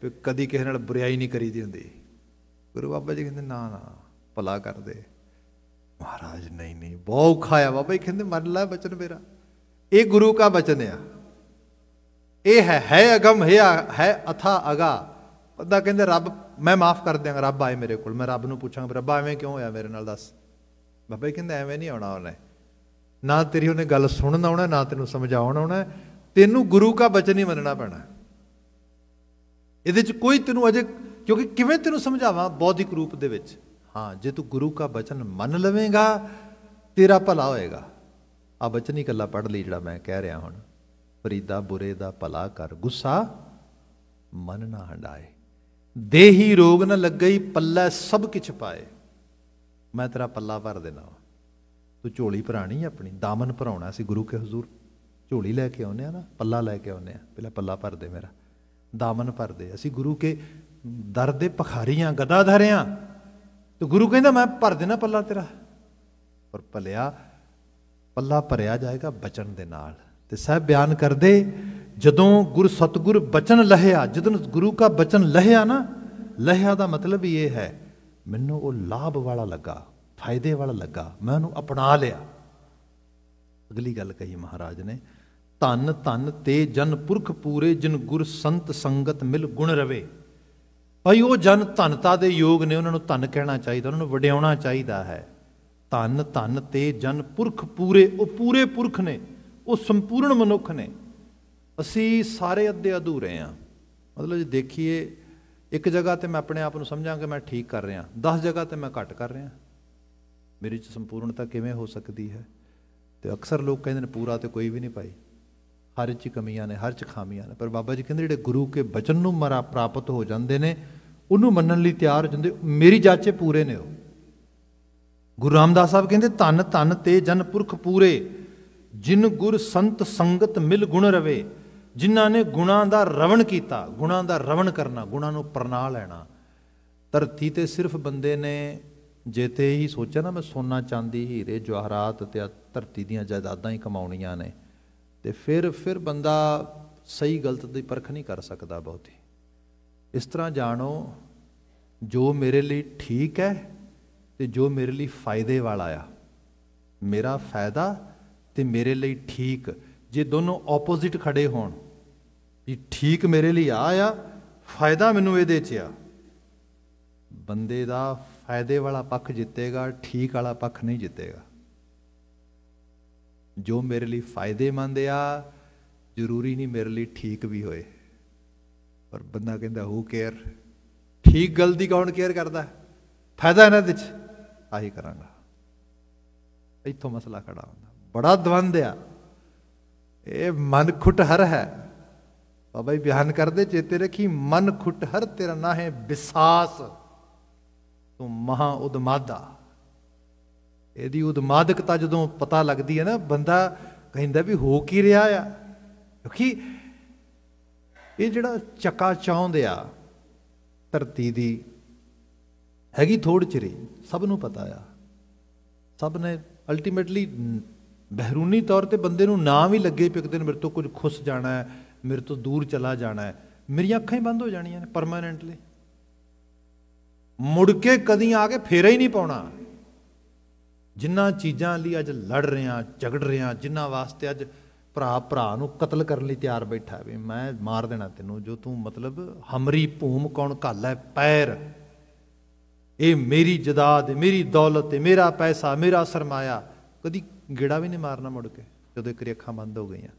ਕਿ ਕਦੀ ਕਿਸੇ ਨਾਲ ਬੁਰਾਈ ਨਹੀਂ ਕਰੀਦੀ ਹੁੰਦੀ ਗੁਰੂ ਬਾਬਾ ਜੀ ਕਹਿੰਦੇ ਨਾ ਨਾ ਭਲਾ ਕਰਦੇ ਮਹਾਰਾਜ ਨਹੀਂ ਨਹੀਂ ਬਹੁਤ ਖਾਇਆ ਬਾਬਾ ਜੀ ਕਹਿੰਦੇ ਮੰਨ ਲੈ ਬਚਨ ਮੇਰਾ ਇਹ ਗੁਰੂ ਦਾ ਬਚਨ ਆ ਇਹ ਹੈ ਹੈ ਅਗਮ ਹੈ ਹੈ ਅਥਾ ਅਗਾ ਬੰਦਾ ਕਹਿੰਦੇ ਰੱਬ ਮੈਂ ਮਾਫ ਕਰ ਦਿਆਂਗਾ ਰੱਬ ਆਏ ਮੇਰੇ ਕੋਲ ਮੈਂ ਰੱਬ ਨੂੰ ਪੁੱਛਾਂਗਾ ਰੱਬਾ ਐਵੇਂ ਕਿਉਂ ਹੋਇਆ ਮੇਰੇ ਨਾਲ ਦੱਸ ਬਾਬਾ ਕਹਿੰਦਾ ਐਵੇਂ ਨਹੀਂ ਆਉਣਾ ਉਹਨੇ ਨਾ ਤੇਰੀ ਉਹਨੇ ਗੱਲ ਸੁਣਨ ਆਉਣਾ ਨਾ ਤੈਨੂੰ ਸਮਝਾਉਣ ਆਉਣਾ ਤੈਨੂੰ ਗੁਰੂ ਦਾ ਬਚਨ ਹੀ ਮੰਨਣਾ ਪੈਣਾ ਇਹਦੇ ਚ ਕੋਈ ਤੈਨੂੰ ਅਜੇ ਕਿਉਂਕਿ ਕਿਵੇਂ ਤੈਨੂੰ ਸਮਝਾਵਾਂ ਬੌਧਿਕ ਰੂਪ ਦੇ ਵਿੱਚ ਹਾਂ ਜੇ ਤੂੰ ਗੁਰੂ ਦਾ ਬਚਨ ਮੰਨ ਲਵੇਂਗਾ ਤੇਰਾ ਭਲਾ ਹੋਏਗਾ ਆ ਬਚਨ ਹੀ ਕੱਲਾ ਪੜ੍ਹ ਲਈ ਜਿਹੜਾ ਮੈਂ ਕਹਿ ਰਿਹਾ ਹੁਣ ਫਰੀਦਾ ਬੁਰੇ ਦਾ ਭਲਾ ਕਰ ਗੁੱਸਾ ਮਨ ਨਾ ਹੰਡਾਏ ਦੇਹੀ ਰੋਗ ਨਾ ਲੱਗਈ ਪੱਲਾ ਸਭ ਕਿਛ ਪਾਏ ਮੈਂ ਤੇਰਾ ਪੱਲਾ ਭਰ ਦੇਣਾ ਤੂੰ ਝੋਲੀ ਭਰਾਣੀ ਆਪਣੀ ਦਾਮਨ ਭਰਾਉਣਾ ਸੀ ਗੁਰੂ ਕੇ ਹਜ਼ੂਰ ਝੋਲੀ ਲੈ ਕੇ ਆਉਨੇ ਆ ਨਾ ਪੱਲਾ ਲੈ ਕੇ ਆਉਨੇ ਆ ਪਹਿਲਾਂ ਪੱਲਾ ਭਰ ਦੇ ਮੇਰਾ ਦਾਮਨ ਭਰ ਦੇ ਅਸੀਂ ਗੁਰੂ ਕੇ ਦਰ ਦੇ ਪਖਾਰੀਆਂ ਗਦਾ ਧਰਿਆਂ ਤੇ ਗੁਰੂ ਕਹਿੰਦਾ ਮੈਂ ਭਰ ਦੇਣਾ ਪੱਲਾ ਤੇਰਾ ਪਰ ਭਲਿਆ ਪੱਲਾ ਭਰਿਆ ਜਾਏਗਾ ਬਚਨ ਦੇ ਨਾਲ ਤੇ ਸਾਹਿਬ ਬਿਆਨ ਕਰਦੇ ਜਦੋਂ ਗੁਰ ਸਤਗੁਰ ਬਚਨ ਲਹਿਆ ਜਦੋਂ ਗੁਰੂ ਦਾ ਬਚਨ ਲਹਿਆ ਨਾ ਲਹਿਆ ਦਾ ਮਤਲਬ ਇਹ ਹੈ ਮੈਨੂੰ ਉਹ ਲਾਭ ਵਾਲਾ ਲੱਗਾ ਫਾਇਦੇ ਵਾਲਾ ਲੱਗਾ ਮੈਂ ਉਹਨੂੰ ਅਪਣਾ ਲਿਆ ਅਗਲੀ ਗੱਲ ਕਹੀ ਮਹਾਰਾਜ ਨੇ ਤਨ ਤਨ ਤੇ ਜਨ ਪੁਰਖ ਪੂਰੇ ਜਿਨ ਗੁਰ ਸੰਤ ਸੰਗਤ ਮਿਲ ਗੁਣ ਰਵੇ ਭਾਈ ਉਹ ਜਨ ਧਨਤਾ ਦੇ ਯੋਗ ਨੇ ਉਹਨਾਂ ਨੂੰ ਧਨ ਕਹਿਣਾ ਚਾਹੀਦਾ ਉਹਨਾਂ ਨੂੰ ਵਡਿਆਉਣਾ ਚਾਹੀਦਾ ਹੈ ਤਨ ਤਨ ਤੇ ਜਨ ਪੁਰਖ ਪੂਰੇ ਉਹ ਪੂਰੇ ਪੁਰਖ ਨੇ ਉਹ ਸੰਪੂਰਨ ਮਨੁੱਖ ਨੇ ਅਸੀਂ ਸਾਰੇ ਅੱਧੇ ਅਧੂਰੇ ਆ ਮਤਲਬ ਜੇ ਦੇਖੀਏ ਇੱਕ ਜਗ੍ਹਾ ਤੇ ਮੈਂ ਆਪਣੇ ਆਪ ਨੂੰ ਸਮਝਾਂ ਕਿ ਮੈਂ ਠੀਕ ਕਰ ਰਿਹਾ 10 ਜਗ੍ਹਾ ਤੇ ਮੈਂ ਘਟ ਕਰ ਰਿਹਾ ਮੇਰੀ ਚ ਸੰਪੂਰਨਤਾ ਕਿਵੇਂ ਹੋ ਸਕਦੀ ਹੈ ਤੇ ਅਕਸਰ ਲੋਕ ਕਹਿੰਦੇ ਨੇ ਪੂਰਾ ਤੇ ਕੋਈ ਵੀ ਨਹੀਂ ਪਾਈ ਹਰ ਚ ਕਮੀਆਂ ਨੇ ਹਰ ਚ ਖਾਮੀਆਂ ਨੇ ਪਰ ਬਾਬਾ ਜੀ ਕਹਿੰਦੇ ਜਿਹੜੇ ਗੁਰੂ ਕੇ ਬਚਨ ਨੂੰ ਮਰਾ ਪ੍ਰਾਪਤ ਹੋ ਜਾਂਦੇ ਨੇ ਉਹਨੂੰ ਮੰਨਣ ਲਈ ਤਿਆਰ ਹੋ ਜਾਂਦੇ ਮੇਰੀ ਜਾਚੇ ਪੂਰੇ ਨੇ ਉਹ ਗੁਰੂ ਰਾਮਦਾਸ ਸਾਹਿਬ ਕਹਿੰਦੇ ਤਨ ਤਨ ਤੇ ਜਨ ਪੁਰਖ ਪੂਰੇ ਜਿਨ ਗੁਰ ਸੰਤ ਸੰਗਤ ਮਿਲ ਗੁਣ ਰਵੇ ਜਿਨ੍ਹਾਂ ਨੇ ਗੁਣਾ ਦਾ ਰਵਣ ਕੀਤਾ ਗੁਣਾ ਦਾ ਰਵਣ ਕਰਨਾ ਗੁਣਾ ਨੂੰ ਪਰਨਾ ਲੈਣਾ ਧਰਤੀ ਤੇ ਸਿਰਫ ਬੰਦੇ ਨੇ ਜੇ ਤੇ ਹੀ ਸੋਚਿਆ ਨਾ ਮੈਂ ਸੋਨਾ ਚਾਂਦੀ ਹੀਰੇ ਜਵਾਹਰਾਤ ਤੇ ਧਰਤੀ ਦੀਆਂ ਜਾਇਦਾਦਾਂ ਹੀ ਕਮਾਉਣੀਆਂ ਨੇ ਤੇ ਫਿਰ ਫਿਰ ਬੰਦਾ ਸਹੀ ਗਲਤ ਦੀ ਪਰਖ ਨਹੀਂ ਕਰ ਸਕਦਾ ਬਹੁਤੀ ਇਸ ਤਰ੍ਹਾਂ ਜਾਣੋ ਜੋ ਮੇਰੇ ਲਈ ਠੀਕ ਹੈ ਤੇ ਜੋ ਮੇਰੇ ਲਈ ਫਾਇਦੇ ਵਾਲਾ ਆ ਮੇਰਾ ਫਾਇਦਾ ਤੇ ਮੇਰੇ ਲਈ ਠੀਕ ਜੇ ਦੋਨੋਂ ਆਪੋਜ਼ਿਟ ਖੜੇ ਹੋਣ ਵੀ ਠੀਕ ਮੇਰੇ ਲਈ ਆ ਆ ਫਾਇਦਾ ਮੈਨੂੰ ਇਹਦੇ 'ਚ ਆ ਬੰਦੇ ਦਾ ਫਾਇਦੇ ਵਾਲਾ ਪੱਖ ਜਿੱਤੇਗਾ ਠੀਕ ਵਾਲਾ ਪੱਖ ਨਹੀਂ ਜਿੱਤੇਗਾ ਜੋ ਮੇਰੇ ਲਈ ਫਾਇਦੇਮੰਦ ਆ ਜ਼ਰੂਰੀ ਨਹੀਂ ਮੇਰੇ ਲਈ ਠੀਕ ਵੀ ਹੋਏ ਪਰ ਬੰਦਾ ਕਹਿੰਦਾ ਹੂ ਕੇਅਰ ਠੀਕ ਗੱਲ ਦੀ ਕੌਣ ਕੇਅਰ ਕਰਦਾ ਫਾਇਦਾ ਇਹਨਾਂ ਦੇ ਚ ਆਹੀ ਕਰਾਂਗਾ ਇੱਥੋਂ ਮਸਲਾ ਖੜਾ ਹੁੰਦਾ ਬੜਾ ਦਵੰਦ ਆ ਇਹ ਮਨ ਖੁੱਟ ਹਰ ਹੈ ਬਾਬਾ ਜੀ ਬਿਆਨ ਕਰਦੇ ਚੇਤੇ ਰੱਖੀ ਮਨ ਖੁੱਟ ਹਰ ਤੇਰਾ ਨਾ ਹੈ ਵਿਸਾਸ ਤੂੰ ਮਹਾ ਉਦਮਾਦਾ ਇਹਦੀ ਉਦਮਾਦਕਤਾ ਜਦੋਂ ਪਤਾ ਲੱਗਦੀ ਹੈ ਨਾ ਬੰਦਾ ਕਹਿੰਦਾ ਵੀ ਹੋ ਕੀ ਰਿਹਾ ਆ ਕਿਉਂਕਿ ਇਹ ਜਿਹੜਾ ਚੱਕਾ ਚਾਹੁੰਦੇ ਆ ਧਰਤੀ ਦੀ ਹੈਗੀ ਥੋੜ ਚਿਰੇ ਸਭ ਨੂੰ ਪਤਾ ਆ ਸਭ ਨੇ ਅਲਟੀਮੇਟਲੀ ਬਹਿਰੂਨੀ ਤੌਰ ਤੇ ਬੰਦੇ ਨੂੰ ਨਾਂ ਵੀ ਲੱਗੇ ਪਿਕ ਦਿਨ ਮੇਰੇ ਤੋਂ ਕੁਝ ਖੁੱਸ ਜਾਣਾ ਹੈ ਮੇਰੇ ਤੋਂ ਦੂਰ ਚਲਾ ਜਾਣਾ ਹੈ ਮੇਰੀਆਂ ਅੱਖਾਂ ਹੀ ਬੰਦ ਹੋ ਜਾਣੀਆਂ ਨੇ ਪਰਮਾਨੈਂਟਲੀ ਮੁੜ ਕੇ ਕਦੀ ਆ ਕੇ ਫੇਰਾ ਹੀ ਨਹੀਂ ਪਾਉਣਾ ਜਿੰਨਾ ਚੀਜ਼ਾਂ ਲਈ ਅੱਜ ਲੜ ਰਹੇ ਆ ਝਗੜ ਰਹੇ ਆ ਜਿੰਨਾ ਵਾਸਤੇ ਅੱਜ ਭਰਾ ਭਰਾ ਨੂੰ ਕਤਲ ਕਰਨ ਲਈ ਤਿਆਰ ਬੈਠਾ ਵੀ ਮੈਂ ਮਾਰ ਦੇਣਾ ਤੈਨੂੰ ਜੋ ਤੂੰ ਮਤਲਬ ਹਮਰੀ ਭੂਮ ਕੌਣ ਘਾਲਾ ਪੈਰ ਇਹ ਮੇਰੀ ਜਦਾਦ ਮੇਰੀ ਦੌਲਤ ਮੇਰਾ ਪੈਸਾ ਮੇਰਾ ਸਰਮਾਇਆ ਕਦੀ ਗਿੜਾ ਵੀ ਨਹੀਂ ਮਾਰਨਾ ਮੁੜ ਕੇ ਜਦੋਂ ਇੱਕ ਅੱਖਾਂ ਬੰਦ ਹੋ ਗਈਆਂ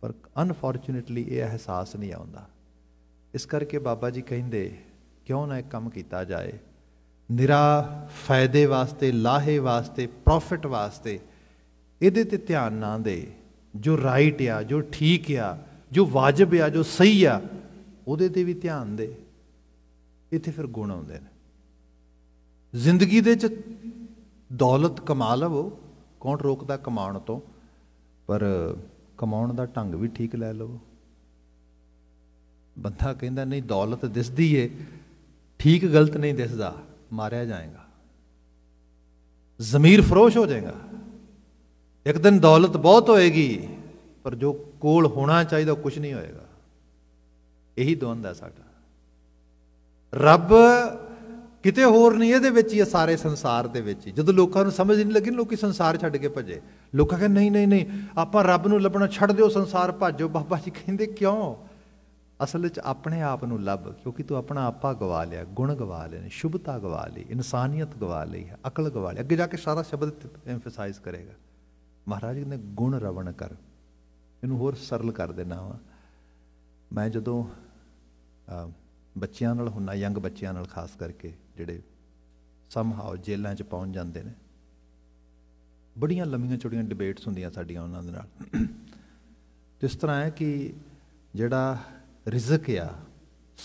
ਪਰ ਅਨਫੋਰਚੂਨੇਟਲੀ ਇਹ ਅਹਿਸਾਸ ਨਹੀਂ ਆਉਂਦਾ ਇਸ ਕਰਕੇ ਬਾਬਾ ਜੀ ਕਹਿੰਦੇ ਕਿਉਂ ਨਾ ਇੱਕ ਕੰਮ ਕੀਤਾ ਜਾਏ ਨਿਰਾ ਫਾਇਦੇ ਵਾਸਤੇ ਲਾਹੇ ਵਾਸਤੇ ਪ੍ਰੋਫਿਟ ਵਾਸਤੇ ਇਹਦੇ ਤੇ ਧਿਆਨ ਨਾ ਦੇ ਜੋ ਰਾਈਟ ਆ ਜੋ ਠੀਕ ਆ ਜੋ ਵਾਜਬ ਆ ਜੋ ਸਹੀ ਆ ਉਹਦੇ ਤੇ ਵੀ ਧਿਆਨ ਦੇ ਇੱਥੇ ਫਿਰ ਗੁਣ ਆਉਂਦੇ ਨੇ ਜ਼ਿੰਦਗੀ ਦੇ ਚ ਦੌਲਤ ਕਮਾ ਲਵੋ ਕੌਣ ਰੋਕਦਾ ਕਮਾਉਣ ਤੋਂ ਪਰ ਕਮਾਉਣ ਦਾ ਢੰਗ ਵੀ ਠੀਕ ਲੈ ਲਵੋ ਬੰਦਾ ਕਹਿੰਦਾ ਨਹੀਂ ਦੌਲਤ ਦਿਸਦੀ ਏ ਠੀਕ ਗਲਤ ਨਹੀਂ ਦਿਸਦਾ ਮਾਰਿਆ ਜਾਏਗਾ ਜ਼ਮੀਰ ਫਰੋਸ਼ ਹੋ ਜਾਏਗਾ ਇੱਕ ਦਿਨ ਦੌਲਤ ਬਹੁਤ ਹੋਏਗੀ ਪਰ ਜੋ ਕੋਲ ਹੋਣਾ ਚਾਹੀਦਾ ਕੁਝ ਨਹੀਂ ਹੋਏਗਾ ਇਹੀ ਦੁੰਦ ਹੈ ਸਾਡਾ ਰੱਬ ਕਿਤੇ ਹੋਰ ਨਹੀਂ ਇਹਦੇ ਵਿੱਚ ਹੀ ਸਾਰੇ ਸੰਸਾਰ ਦੇ ਵਿੱਚ ਹੀ ਜਦੋਂ ਲੋਕਾਂ ਨੂੰ ਸਮਝ ਨਹੀਂ ਲੱਗੀ ਲੋਕੀ ਸੰਸਾਰ ਛੱਡ ਕੇ ਭਜੇ ਲੋਕਾਂ ਕਹਿੰਦੇ ਨਹੀਂ ਨਹੀਂ ਨਹੀਂ ਆਪਾਂ ਰੱਬ ਨੂੰ ਲੱਭਣਾ ਛੱਡ ਦਿਓ ਸੰਸਾਰ ਭਾਜੋ ਬਾਬਾ ਜੀ ਕਹਿੰਦੇ ਕਿਉਂ ਅਸਲ ਵਿੱਚ ਆਪਣੇ ਆਪ ਨੂੰ ਲੱਭ ਕਿਉਂਕਿ ਤੂੰ ਆਪਣਾ ਆਪਾ ਗਵਾ ਲਿਆ ਗੁਣ ਗਵਾ ਲਏ ਸ਼ੁਭਤਾ ਗਵਾ ਲਈ ਇਨਸਾਨੀਅਤ ਗਵਾ ਲਈ ਹੈ ਅਕਲ ਗਵਾ ਲਈ ਅੱਗੇ ਜਾ ਕੇ ਸਾਰਾ ਸ਼ਬਦ ਐਮਫਸਾਈਜ਼ ਕਰੇਗਾ ਮਹਾਰਾਜ ਨੇ ਗੁਣ ਰਵਣ ਕਰ ਇਹਨੂੰ ਹੋਰ ਸਰਲ ਕਰ ਦੇਣਾ ਵਾ ਮੈਂ ਜਦੋਂ ਬੱਚਿਆਂ ਨਾਲ ਹੁੰਨਾ ਯੰਗ ਬੱਚਿਆਂ ਨਾਲ ਖਾਸ ਕਰਕੇ ਜਿਹੜੇ ਸਮਹਾਉ ਜੇਲਾਂ 'ਚ ਪਹੁੰਚ ਜਾਂਦੇ ਨੇ ਬੜੀਆਂ ਲੰਮੀਆਂ ਚੌੜੀਆਂ ਡਿਬੇਟਸ ਹੁੰਦੀਆਂ ਸਾਡੀਆਂ ਉਹਨਾਂ ਦੇ ਨਾਲ ਇਸ ਤਰ੍ਹਾਂ ਹੈ ਕਿ ਜਿਹੜਾ ਰਿਜ਼ਕ ਆ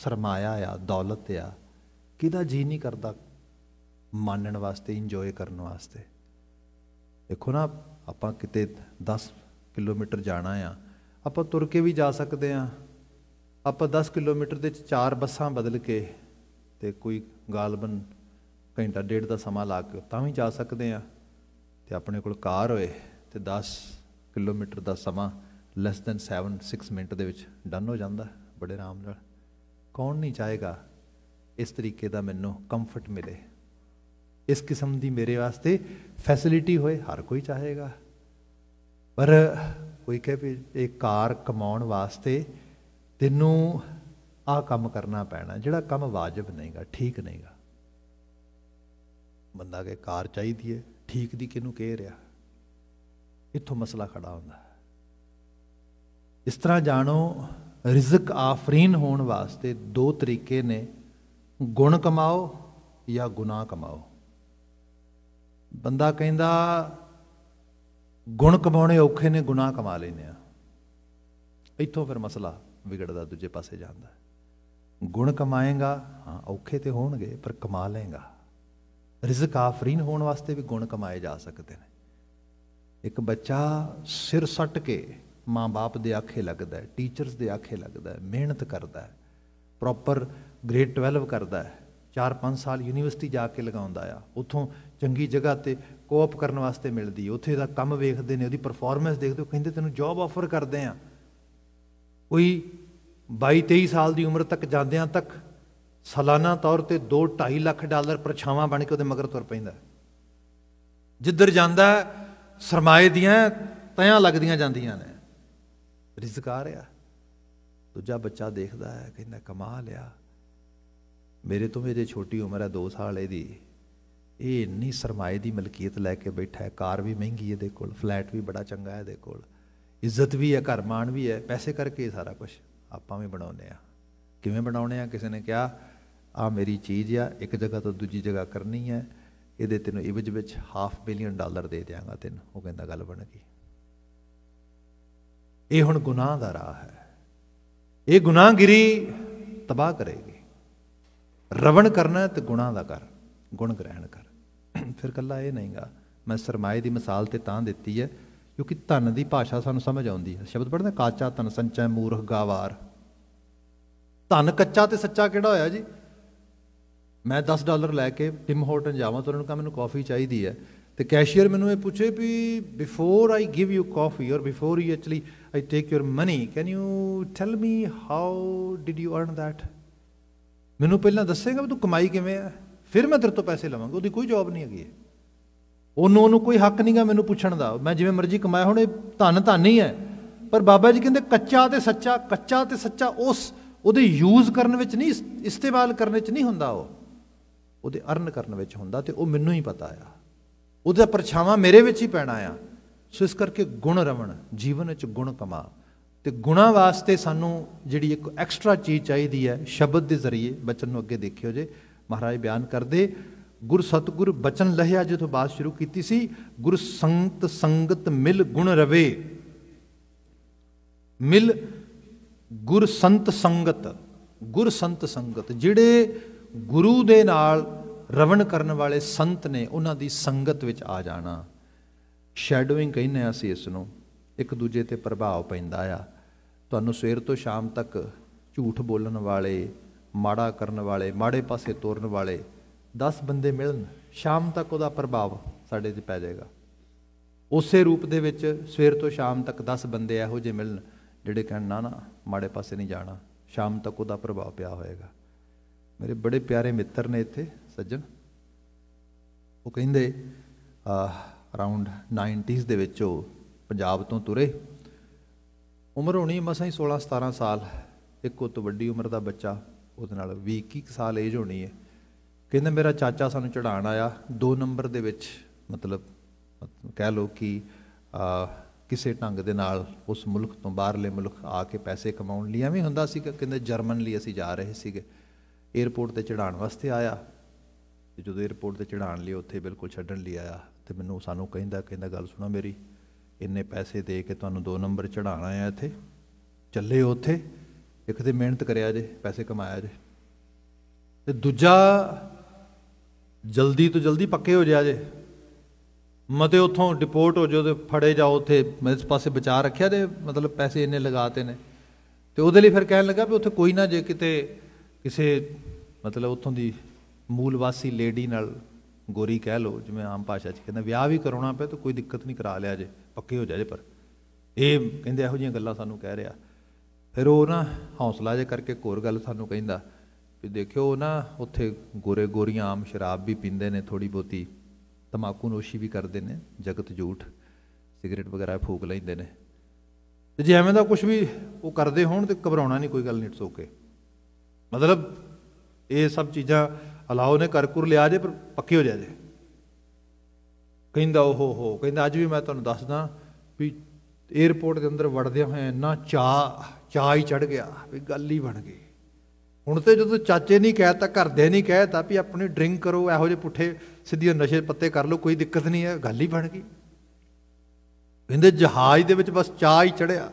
ਸਰਮਾਇਆ ਆ ਦੌਲਤ ਆ ਕਿਹਦਾ ਜੀ ਨਹੀਂ ਕਰਦਾ ਮਾਨਣ ਵਾਸਤੇ ਇੰਜੋਏ ਕਰਨ ਵਾਸਤੇ ਦੇਖੋ ਨਾ ਆਪਾਂ ਕਿਤੇ 10 ਕਿਲੋਮੀਟਰ ਜਾਣਾ ਆ ਆਪਾਂ ਤੁਰ ਕੇ ਵੀ ਜਾ ਸਕਦੇ ਆ ਆਪਾਂ 10 ਕਿਲੋਮੀਟਰ ਦੇ ਚਾਰ ਬੱਸਾਂ ਬਦਲ ਕੇ ਤੇ ਕੋਈ ਗਾਲਬਨ ਘੰਟਾ ਡੇਢ ਦਾ ਸਮਾਂ ਲਾ ਕੇ ਤਾਂ ਵੀ ਜਾ ਸਕਦੇ ਆ ਤੇ ਆਪਣੇ ਕੋਲ ਕਾਰ ਹੋਏ ਤੇ 10 ਕਿਲੋਮੀਟਰ ਦਾ ਸਮਾਂ ਲੈਸ ਦਨ 7 6 ਮਿੰਟ ਦੇ ਵਿੱਚ ਡਨ ਹੋ ਜਾਂਦਾ ਬੜੇ ਆਰਾਮ ਨਾਲ ਕੌਣ ਨਹੀਂ ਚਾਹੇਗਾ ਇਸ ਤਰੀਕੇ ਦਾ ਮੈਨੂੰ ਕੰਫਰਟ ਮਿਲੇ ਇਸ ਕਿਸਮ ਦੀ ਮੇਰੇ ਵਾਸਤੇ ਫੈਸਿਲਿਟੀ ਹੋਏ ਹਰ ਕੋਈ ਚਾਹੇਗਾ ਪਰ ਕੋਈ ਕਹੇ ਵੀ ਇੱਕ ਕਾਰ ਕਮਾਉਣ ਵਾਸਤੇ ਤੈਨੂੰ ਆ ਕੰਮ ਕਰਨਾ ਪੈਣਾ ਜਿਹੜਾ ਕੰਮ ਵਾਜਬ ਨਹੀਂਗਾ ਠੀਕ ਨਹੀਂਗਾ ਬੰਦਾ ਕੇ ਕਾਰ ਚਾਹੀਦੀ ਹੈ ਠੀਕ ਦੀ ਕਿਨੂੰ ਕਹਿ ਰਿਹਾ ਇੱਥੋਂ ਮਸਲਾ ਖੜਾ ਹੁੰਦਾ ਇਸ ਤਰ੍ਹਾਂ ਜਾਣੋ ਰਿਜ਼ਕ ਆਫਰੀਨ ਹੋਣ ਵਾਸਤੇ ਦੋ ਤਰੀਕੇ ਨੇ ਗੁਣ ਕਮਾਓ ਜਾਂ ਗੁਨਾਹ ਕਮਾਓ ਬੰਦਾ ਕਹਿੰਦਾ ਗੁਣ ਕਮਾਉਣੇ ਔਖੇ ਨੇ ਗੁਨਾਹ ਕਮਾ ਲੈਨੇ ਆ ਇੱਥੋਂ ਫਿਰ ਮਸਲਾ ਵਿਗੜਦਾ ਦੂਜੇ ਪਾਸੇ ਜਾਂਦਾ ਗੁਣ ਕਮਾਏਗਾ ਹਾਂ ਔਖੇ ਤੇ ਹੋਣਗੇ ਪਰ ਕਮਾ ਲੇਗਾ ਰਿਜ਼ਕ ਆਫਰੀਨ ਹੋਣ ਵਾਸਤੇ ਵੀ ਗੁਣ ਕਮਾਏ ਜਾ ਸਕਦੇ ਨੇ ਇੱਕ ਬੱਚਾ ਸਿਰ ਸੱਟ ਕੇ ਮਾਂ-ਬਾਪ ਦੇ ਆਖੇ ਲੱਗਦਾ ਹੈ ਟੀਚਰਸ ਦੇ ਆਖੇ ਲੱਗਦਾ ਹੈ ਮਿਹਨਤ ਕਰਦਾ ਹੈ ਪ੍ਰੋਪਰ ਗ੍ਰੇਡ 12 ਕਰਦਾ ਹੈ 4-5 ਸਾਲ ਯੂਨੀਵਰਸਿਟੀ ਜਾ ਕੇ ਲਗਾਉਂਦਾ ਆ ਉੱਥੋਂ ਚੰਗੀ ਜਗ੍ਹਾ ਤੇ ਕੋਆਪ ਕਰਨ ਵਾਸਤੇ ਮਿਲਦੀ ਉੱਥੇ ਦਾ ਕੰਮ ਵੇਖਦੇ ਨੇ ਉਹਦੀ ਪਰਫਾਰਮੈਂਸ ਦੇਖਦੇ ਉਹ ਕਹਿੰਦੇ ਤੈਨੂੰ ਜੌਬ ਆਫਰ ਕਰਦੇ ਆ ਕੋਈ 22-23 ਸਾਲ ਦੀ ਉਮਰ ਤੱਕ ਜਾਂਦਿਆਂ ਤੱਕ ਸਾਲਾਨਾ ਤੌਰ ਤੇ 2-2.5 ਲੱਖ ਡਾਲਰ ਪਰਛਾਵਾਂ ਬਣ ਕੇ ਉਹਦੇ ਮਗਰ ਤੁਰ ਪੈਂਦਾ ਜਿੱਧਰ ਜਾਂਦਾ ਸਰਮਾਏ ਦੀਆਂ ਤਿਆਂ ਲੱਗਦੀਆਂ ਜਾਂਦੀਆਂ ਨੇ ਰਿਜ਼ਕ ਆ ਰਿਹਾ ਦੂਜਾ ਬੱਚਾ ਦੇਖਦਾ ਹੈ ਕਹਿੰਦਾ ਕਮਾ ਲਿਆ ਮੇਰੇ ਤੋਂ ਇਹਦੇ ਛੋਟੀ ਉਮਰ ਹੈ 2 ਸਾਲ ਇਹਦੀ ਇਹ ਇੰਨੀ ਸਰਮਾਏ ਦੀ ਮਲਕੀਅਤ ਲੈ ਕੇ ਬੈਠਾ ਹੈ ਕਾਰ ਵੀ ਮਹਿੰਗੀ ਹੈ ਇਹਦੇ ਕੋਲ ਫਲੈਟ ਵੀ ਬੜਾ ਚੰਗਾ ਹੈ ਇਹਦੇ ਕੋਲ ਇੱਜ਼ਤ ਵੀ ਹੈ ਘਰ ਮਾਣ ਵੀ ਹੈ ਪੈਸੇ ਕਰਕੇ ਸਾਰਾ ਕੁਝ ਆਪਾਂ ਵੀ ਬਣਾਉਨੇ ਆ ਕਿਵੇਂ ਬਣਾਉਨੇ ਆ ਕਿਸੇ ਨੇ ਕਿਹਾ ਆ ਮੇਰੀ ਚੀਜ਼ ਆ ਇੱਕ ਜਗ੍ਹਾ ਤੋਂ ਦੂਜੀ ਜਗ੍ਹਾ ਕਰਨੀ ਹੈ ਇਹਦੇ ਤੈਨੂੰ ਇਵਜ ਵਿੱਚ ਹਾਫ ਬਿਲੀਅਨ ਡਾਲਰ ਦੇ ਦਿਆਂਗਾ ਤੈਨੂੰ ਉਹ ਕਹਿੰਦਾ ਗੱਲ ਬਣ ਗਈ ਇਹ ਹੁਣ ਗੁਨਾਹ ਦਾ ਰਾਹ ਹੈ ਇਹ ਗੁਨਾਹਗਿਰੀ ਤਬਾਹ ਕਰੇਗੀ ਰਵਣ ਕਰਨਾ ਤੇ ਗੁਨਾਹ ਦਾ ਕਰ ਗੁਣ ਗ੍ਰਹਿਣ ਕਰ ਫਿਰ ਕੱਲਾ ਇਹ ਨਹੀਂਗਾ ਮੈਂ ਸਰਮਾਏ ਦੀ ਮਿਸਾਲ ਤੇ ਤਾਂ ਦਿੱਤੀ ਹੈ ਕਿਉਂਕਿ ਧਨ ਦੀ ਭਾਸ਼ਾ ਸਾਨੂੰ ਸਮਝ ਆਉਂਦੀ ਹੈ ਸ਼ਬਦ ਪੜ੍ਹਦੇ ਕਾਚਾ ਧਨ ਸੰਚੈ ਮੂਰਖ ਗਾਵਾਰ ਧਨ ਕੱਚਾ ਤੇ ਸੱਚਾ ਕਿਹੜਾ ਹੋਇਆ ਜੀ ਮੈਂ 10 ਡਾਲਰ ਲੈ ਕੇ ਟਿਮ ਹੋਟਨ ਜਾਵਾਂ ਤੁਹਾਨੂੰ ਕਹਾਂ ਮੈਨੂੰ ਕਾਫੀ ਚਾਹੀਦੀ ਹੈ ਤੇ ਕੈਸ਼ੀਅਰ ਮੈਨੂੰ ਇਹ ਪੁੱਛੇ ਵੀ before I give you coffee or before you actually I take your money can you tell me how did you earn that ਮੈਨੂੰ ਪਹਿਲਾਂ ਦੱਸੇਗਾ ਵੀ ਤੂੰ ਕਮਾਈ ਕਿਵੇਂ ਆ ਫਿਰ ਮੈਂ ਤੇਰੇ ਤੋਂ ਪੈਸੇ ਲਵਾਂਗਾ ਉਹਦੀ ਕੋਈ ਜੌਬ ਨਹੀਂ ਹੈਗੀ ਉਹਨੂੰ ਉਹਨੂੰ ਕੋਈ ਹੱਕ ਨਹੀਂਗਾ ਮੈਨੂੰ ਪੁੱਛਣ ਦਾ ਮੈਂ ਜਿਵੇਂ ਮਰਜ਼ੀ ਕਮਾਇਆ ਹੁਣ ਇਹ ਧਨ ਧਨ ਹੀ ਹੈ ਪਰ ਬਾਬਾ ਜੀ ਕਹਿੰਦੇ ਕੱਚਾ ਤੇ ਸੱਚਾ ਕੱਚਾ ਤੇ ਸੱਚਾ ਉਸ ਉਹਦੇ ਯੂਜ਼ ਕਰਨ ਵਿੱਚ ਨਹੀਂ ਇਸਤੇਮਾਲ ਕਰਨ ਵਿੱਚ ਨਹੀਂ ਹੁੰਦਾ ਉਹ ਉਹਦੇ ਅਰਨ ਕਰਨ ਵਿੱਚ ਹੁੰਦਾ ਤੇ ਉਹ ਮੈਨੂੰ ਹੀ ਪਤਾ ਆ ਉਹਦਾ ਪਰਛਾਵਾਂ ਮੇਰੇ ਵਿੱਚ ਹੀ ਪੈਣਾ ਆ ਸੋ ਇਸ ਕਰਕੇ ਗੁਣ ਰਵਣ ਜੀਵਨ ਵਿੱਚ ਗੁਣ ਕਮਾ ਤੇ ਗੁਣਾ ਵਾਸਤੇ ਸਾਨੂੰ ਜਿਹੜੀ ਇੱਕ ਐਕਸਟਰਾ ਚੀਜ਼ ਚਾਹੀਦੀ ਹੈ ਸ਼ਬਦ ਦੇ ਜ਼ਰੀਏ ਬਚਨ ਨੂੰ ਅੱਗੇ ਦੇਖਿਓ ਜੇ ਮਹਾਰਾਜ ਬਿਆਨ ਕਰਦੇ ਗੁਰ ਸਤਗੁਰ ਬਚਨ ਲਹਿਆ ਜਿੱਥੋਂ ਬਾਤ ਸ਼ੁਰੂ ਕੀਤੀ ਸੀ ਗੁਰ ਸੰਗਤ ਸੰਗਤ ਮਿਲ ਗੁਣ ਰਵੇ ਮਿਲ ਗੁਰ ਸੰਤ ਸੰਗਤ ਗੁਰ ਸੰਤ ਸੰਗਤ ਜਿਹੜੇ ਗੁਰੂ ਦੇ ਨਾਲ ਰਵਣ ਕਰਨ ਵਾਲੇ ਸੰਤ ਨੇ ਉਹਨਾਂ ਦੀ ਸੰਗਤ ਵਿੱਚ ਆ ਜਾਣਾ ਸ਼ੈਡੋਇੰਗ ਕਹਿੰਦੇ ਆ ਸੀ ਇਸ ਨੂੰ ਇੱਕ ਦੂਜੇ ਤੇ ਪ੍ਰਭਾਵ ਪੈਂਦਾ ਆ ਤੁਹਾਨੂੰ ਸਵੇਰ ਤੋਂ ਸ਼ਾਮ ਤੱਕ ਝੂਠ ਬੋਲਣ ਵਾਲੇ ਮਾੜਾ ਕਰਨ ਵਾਲੇ ਮਾੜੇ ਪਾਸੇ ਤੋਰਨ ਵਾਲੇ 10 ਬੰਦੇ ਮਿਲਣ ਸ਼ਾਮ ਤੱਕ ਉਹਦਾ ਪ੍ਰਭਾਵ ਸਾਡੇ ਤੇ ਪੈ ਜਾਏਗਾ ਉਸੇ ਰੂਪ ਦੇ ਵਿੱਚ ਸਵੇਰ ਤੋਂ ਸ਼ਾਮ ਤੱਕ 10 ਬੰਦੇ ਇਹੋ ਜਿਹੇ ਮਿਲਣ ਜਿਹੜੇ ਕਹਿਣ ਨਾ ਨਾ ਮਾੜੇ ਪਾਸੇ ਨਹੀਂ ਜਾਣਾ ਸ਼ਾਮ ਤੱਕ ਉਹਦਾ ਪ੍ਰਭਾਵ ਪਿਆ ਹੋਏਗਾ ਮੇਰੇ ਬੜੇ ਪਿਆਰੇ ਮਿੱਤਰ ਨੇ ਇੱਥੇ ਸੱਜਣ ਉਹ ਕਹਿੰਦੇ ਅਰਾਊਂਡ 90s ਦੇ ਵਿੱਚ ਉਹ ਪੰਜਾਬ ਤੋਂ ਤੁਰੇ ਉਮਰ ਹੋਣੀ ਮਸਾਂ ਹੀ 16 17 ਸਾਲ ਇੱਕੋ ਤੋਂ ਵੱਡੀ ਉਮਰ ਦਾ ਬੱਚਾ ਉਹਦੇ ਨਾਲ 20 21 ਸਾਲ ਏਜ ਹੋਣੀ ਹੈ ਕਹਿੰਦੇ ਮੇਰਾ ਚਾਚਾ ਸਾਨੂੰ ਚੜਾਣ ਆਇਆ 2 ਨੰਬਰ ਦੇ ਵਿੱਚ ਮਤਲਬ ਕਹਿ ਲੋ ਕਿ ਕਿਸੇ ਢੰਗ ਦੇ ਨਾਲ ਉਸ ਮੁਲਕ ਤੋਂ ਬਾਹਰਲੇ ਮੁਲਕ ਆ ਕੇ ਪੈਸੇ ਕਮਾਉਣ ਲਈ ਐਵੇਂ ਹੁੰਦਾ ਸੀ ਕਿ ਕਹਿੰਦੇ ਜਰਮਨ ਲਈ ਅਸੀਂ ਜਾ ਰਹੇ ਸੀਗੇ 에어ਪੋਰਟ ਤੇ ਚੜਾਣ ਵਾਸਤੇ ਆਇਆ ਤੇ ਜਦੋਂ 에어ਪੋਰਟ ਤੇ ਚੜਾਣ ਲਈ ਉੱਥੇ ਬਿਲਕੁਲ ਛੱਡਣ ਲਈ ਆਇਆ ਤੇ ਮੈਨੂੰ ਸਾਨੂੰ ਕਹਿੰਦਾ ਕਹਿੰਦਾ ਗੱਲ ਸੁਣਾ ਮੇਰੀ ਇੰਨੇ ਪੈਸੇ ਦੇ ਕੇ ਤੁਹਾਨੂੰ 2 ਨੰਬਰ ਚੜਾਣਾ ਆ ਇੱਥੇ ਚੱਲੇ ਉੱਥੇ ਇੱਕ ਤੇ ਮਿਹਨਤ ਕਰਿਆ ਜੇ ਪੈਸੇ ਕਮਾਇਆ ਜੇ ਤੇ ਦੂਜਾ ਜਲਦੀ ਤੋਂ ਜਲਦੀ ਪੱਕੇ ਹੋ ਜਾ ਜੇ ਮਤੇ ਉਥੋਂ ਡਿਪੋਰਟ ਹੋ ਜਾਓ ਤੇ ਫੜੇ ਜਾਓ ਉਥੇ ਮੈਂ ਇਸ ਪਾਸੇ ਬਚਾ ਰੱਖਿਆ ਤੇ ਮਤਲਬ ਪੈਸੇ ਇੰਨੇ ਲਗਾਤੇ ਨੇ ਤੇ ਉਹਦੇ ਲਈ ਫਿਰ ਕਹਿਣ ਲੱਗਾ ਵੀ ਉਥੇ ਕੋਈ ਨਾ ਜੇ ਕਿਤੇ ਕਿਸੇ ਮਤਲਬ ਉਥੋਂ ਦੀ ਮੂਲ ਵਾਸੀ ਲੇਡੀ ਨਾਲ ਗੋਰੀ ਕਹਿ ਲੋ ਜਿਵੇਂ ਆਮ ਭਾਸ਼ਾ 'ਚ ਕਹਿੰਦਾ ਵਿਆਹ ਵੀ ਕਰਾਉਣਾ ਪਿਆ ਤਾਂ ਕੋਈ ਦਿੱਕਤ ਨਹੀਂ ਕਰਾ ਲਿਆ ਜੇ ਪੱਕੇ ਹੋ ਜਾ ਜੇ ਪਰ ਇਹ ਕਹਿੰਦੇ ਇਹੋ ਜਿਹੀਆਂ ਗੱਲਾਂ ਸਾਨੂੰ ਕਹਿ ਰਿਹਾ ਫਿਰ ਉਹ ਨਾ ਹੌਸਲਾ ਜੇ ਕਰਕੇ ਹੋਰ ਗੱਲ ਸਾਨੂੰ ਕਹਿੰਦਾ ਦੇਖਿਓ ਨਾ ਉੱਥੇ ਗੋਰੇ ਗੋਰੀਆਂ ਆਮ ਸ਼ਰਾਬ ਵੀ ਪੀਂਦੇ ਨੇ ਥੋੜੀ ਬੋਤੀ ਤਮਾਕੂ ਨੋਸ਼ੀ ਵੀ ਕਰਦੇ ਨੇ ਜਗਤ ਝੂਠ ਸਿਗਰਟ ਵਗੈਰਾ ਫੂਕ ਲੈਂਦੇ ਨੇ ਤੇ ਜੇ ਐਵੇਂ ਦਾ ਕੁਝ ਵੀ ਉਹ ਕਰਦੇ ਹੋਣ ਤੇ ਘਬਰਾਉਣਾ ਨਹੀਂ ਕੋਈ ਗੱਲ ਨਹੀਂ ਇਟਸ ਓਕੇ ਮਤਲਬ ਇਹ ਸਭ ਚੀਜ਼ਾਂ ਅਲਾਉ ਨੇ ਕਰ ਲਿਆ ਜੇ ਪਰ ਪੱਕੇ ਹੋ ਜਾਜੇ ਕਹਿੰਦਾ ਉਹ ਹੋ ਕਹਿੰਦਾ ਅੱਜ ਵੀ ਮੈਂ ਤੁਹਾਨੂੰ ਦੱਸਦਾ ਵੀ 에어ਪੋਰਟ ਦੇ ਅੰਦਰ ਵੜਦੇ ਹੋਏ ਇੰਨਾ ਚਾ ਚਾ ਹੀ ਚੜ ਗਿਆ ਵੀ ਗੱਲ ਹੀ ਬਣ ਗਈ ਹੁਣ ਤੇ ਜਦੋਂ ਚਾਚੇ ਨਹੀਂ ਕਹਿਤਾ ਘਰਦੇ ਨਹੀਂ ਕਹਿਤਾ ਵੀ ਆਪਣੀ ਡਰਿੰਕ ਕਰੋ ਇਹੋ ਜਿਹੇ ਪੁੱਠੇ ਸਿੱਧੀਆਂ ਨਸ਼ੇ ਪੱਤੇ ਕਰ ਲਓ ਕੋਈ ਦਿੱਕਤ ਨਹੀਂ ਹੈ ਗੱਲ ਹੀ ਬਣ ਗਈ ਕਹਿੰਦੇ ਜਹਾਜ਼ ਦੇ ਵਿੱਚ ਬਸ ਚਾਹ ਹੀ ਚੜਿਆ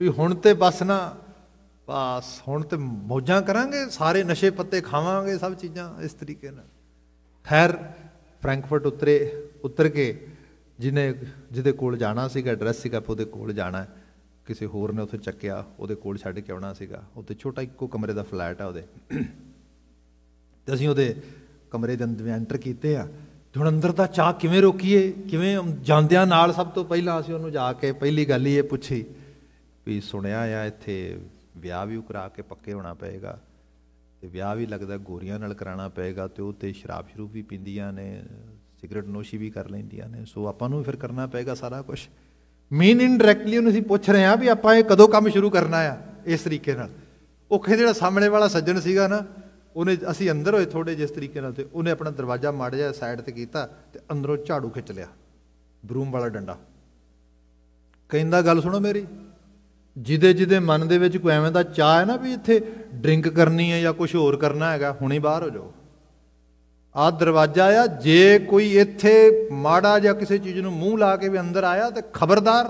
ਵੀ ਹੁਣ ਤੇ ਬਸ ਨਾ ਬਸ ਹੁਣ ਤੇ ਮੌਜਾਂ ਕਰਾਂਗੇ ਸਾਰੇ ਨਸ਼ੇ ਪੱਤੇ ਖਾਵਾਂਗੇ ਸਭ ਚੀਜ਼ਾਂ ਇਸ ਤਰੀਕੇ ਨਾਲ ਖੈਰ ਫ੍ਰੈਂਕਫਰਟ ਉਤਰੇ ਉਤਰ ਕੇ ਜਿਨੇ ਜਿਹਦੇ ਕੋਲ ਜਾਣਾ ਸੀਗਾ ਐਡਰੈਸ ਸੀਗਾ ਉਹਦੇ ਕੋਲ ਜਾਣਾ ਕਿਸੇ ਹੋਰ ਨੇ ਉੱਥੇ ਚੱਕਿਆ ਉਹਦੇ ਕੋਲ ਛੱਡ ਕੇ ਆਉਣਾ ਸੀਗਾ ਉੱਥੇ ਛੋਟਾ ਇੱਕੋ ਕਮਰੇ ਦਾ ਫਲੈਟ ਆ ਉਹਦੇ ਤੇ ਅਸੀਂ ਉਹਦੇ ਕਮਰੇ ਦੇ ਅੰਦਰ ਐਂਟਰ ਕੀਤੇ ਆ ਹੁਣ ਅੰਦਰ ਦਾ ਚਾਹ ਕਿਵੇਂ ਰੋਕੀਏ ਕਿਵੇਂ ਜਾਂਦਿਆਂ ਨਾਲ ਸਭ ਤੋਂ ਪਹਿਲਾਂ ਅਸੀਂ ਉਹਨੂੰ ਜਾ ਕੇ ਪਹਿਲੀ ਗੱਲ ਹੀ ਇਹ ਪੁੱਛੀ ਵੀ ਸੁਣਿਆ ਆ ਇੱਥੇ ਵਿਆਹ ਵੀ ਕਰਾ ਕੇ ਪੱਕੇ ਹੋਣਾ ਪਏਗਾ ਤੇ ਵਿਆਹ ਵੀ ਲੱਗਦਾ ਗੋਰੀਆਂ ਨਾਲ ਕਰਾਣਾ ਪਏਗਾ ਤੇ ਉਹ ਤੇ ਸ਼ਰਾਬ ਸ਼ਰੂਬ ਵੀ ਪੀਂਦੀਆਂ ਨੇ ਸਿਗਰਟ ਨੋਸ਼ੀ ਵੀ ਕਰ ਲੈਂਦੀਆਂ ਨੇ ਸੋ ਆਪਾਂ ਨੂੰ ਫਿਰ ਕਰਨਾ ਪਏਗਾ ਸਾਰਾ ਕੁਝ ਮੇਨ ਇਨਡਾਇਰੈਕਟਲੀ ਉਹਨੂੰ ਅਸੀਂ ਪੁੱਛ ਰਹੇ ਆ ਵੀ ਆਪਾਂ ਇਹ ਕਦੋਂ ਕੰਮ ਸ਼ੁਰੂ ਕਰਨਾ ਆ ਇਸ ਤਰੀਕੇ ਨਾਲ ਉਹ ਖੇ ਜਿਹੜਾ ਸਾਹਮਣੇ ਵਾਲਾ ਸੱਜਣ ਸੀਗਾ ਨਾ ਉਹਨੇ ਅਸੀਂ ਅੰਦਰ ਹੋਏ ਥੋੜੇ ਜਿਸ ਤਰੀਕੇ ਨਾਲ ਤੇ ਉਹਨੇ ਆਪਣਾ ਦਰਵਾਜ਼ਾ ਮਾੜ ਜਾ ਸਾਈਡ ਤੇ ਕੀਤਾ ਤੇ ਅੰਦਰੋਂ ਝਾੜੂ ਖਿੱਚ ਲਿਆ ਬਰੂਮ ਵਾਲਾ ਡੰਡਾ ਕਹਿੰਦਾ ਗੱਲ ਸੁਣੋ ਮੇਰੀ ਜਿਹਦੇ ਜਿਹਦੇ ਮਨ ਦੇ ਵਿੱਚ ਕੋਈ ਐਵੇਂ ਦਾ ਚਾਹ ਹੈ ਨਾ ਵੀ ਇੱਥੇ ਡਰਿੰਕ ਕਰਨੀ ਹੈ ਜਾਂ ਕੁਝ ਹੋਰ ਕਰਨਾ ਹੈਗਾ ਹੁਣੇ ਬਾਹਰ ਹੋ ਜਾਓ ਆ ਦਰਵਾਜ਼ਾ ਆ ਜੇ ਕੋਈ ਇੱਥੇ ਮਾੜਾ ਜਾਂ ਕਿਸੇ ਚੀਜ਼ ਨੂੰ ਮੂੰਹ ਲਾ ਕੇ ਵੀ ਅੰਦਰ ਆਇਆ ਤੇ ਖਬਰਦਾਰ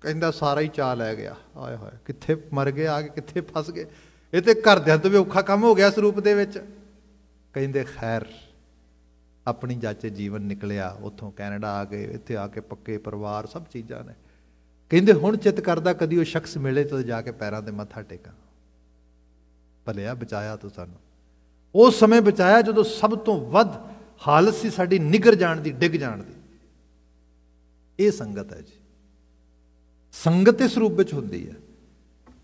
ਕਹਿੰਦਾ ਸਾਰਾ ਹੀ ਚਾ ਲੈ ਗਿਆ ਆਏ ਹੋਏ ਕਿੱਥੇ ਮਰ ਗਏ ਆ ਕੇ ਕਿੱਥੇ ਫਸ ਗਏ ਇਹ ਤੇ ਘਰਦਿਆਂ ਤੋਂ ਵੀ ਔਖਾ ਕੰਮ ਹੋ ਗਿਆ ਇਸ ਰੂਪ ਦੇ ਵਿੱਚ ਕਹਿੰਦੇ ਖੈਰ ਆਪਣੀ ਜਾਚੇ ਜੀਵਨ ਨਿਕਲਿਆ ਉੱਥੋਂ ਕੈਨੇਡਾ ਆ ਗਏ ਇੱਥੇ ਆ ਕੇ ਪੱਕੇ ਪਰਿਵਾਰ ਸਭ ਚੀਜ਼ਾਂ ਨੇ ਕਹਿੰਦੇ ਹੁਣ ਚਿਤ ਕਰਦਾ ਕਦੀ ਉਹ ਸ਼ਖਸ ਮਿਲੇ ਤਾਂ ਜਾ ਕੇ ਪੈਰਾਂ ਤੇ ਮੱਥਾ ਟੇਕਾਂ ਭਲਿਆ ਬਚਾਇਆ ਤੂੰ ਸਾਨੂੰ ਉਸ ਸਮੇਂ ਬਚਾਇਆ ਜਦੋਂ ਸਭ ਤੋਂ ਵੱਧ ਹਾਲਤ ਸੀ ਸਾਡੀ ਨਿਗਰ ਜਾਣ ਦੀ ਡਿੱਗ ਜਾਣ ਦੀ ਇਹ ਸੰਗਤ ਹੈ ਜੀ ਸੰਗਤ ਇਸ ਰੂਪ ਵਿੱਚ ਹੁੰਦੀ ਹੈ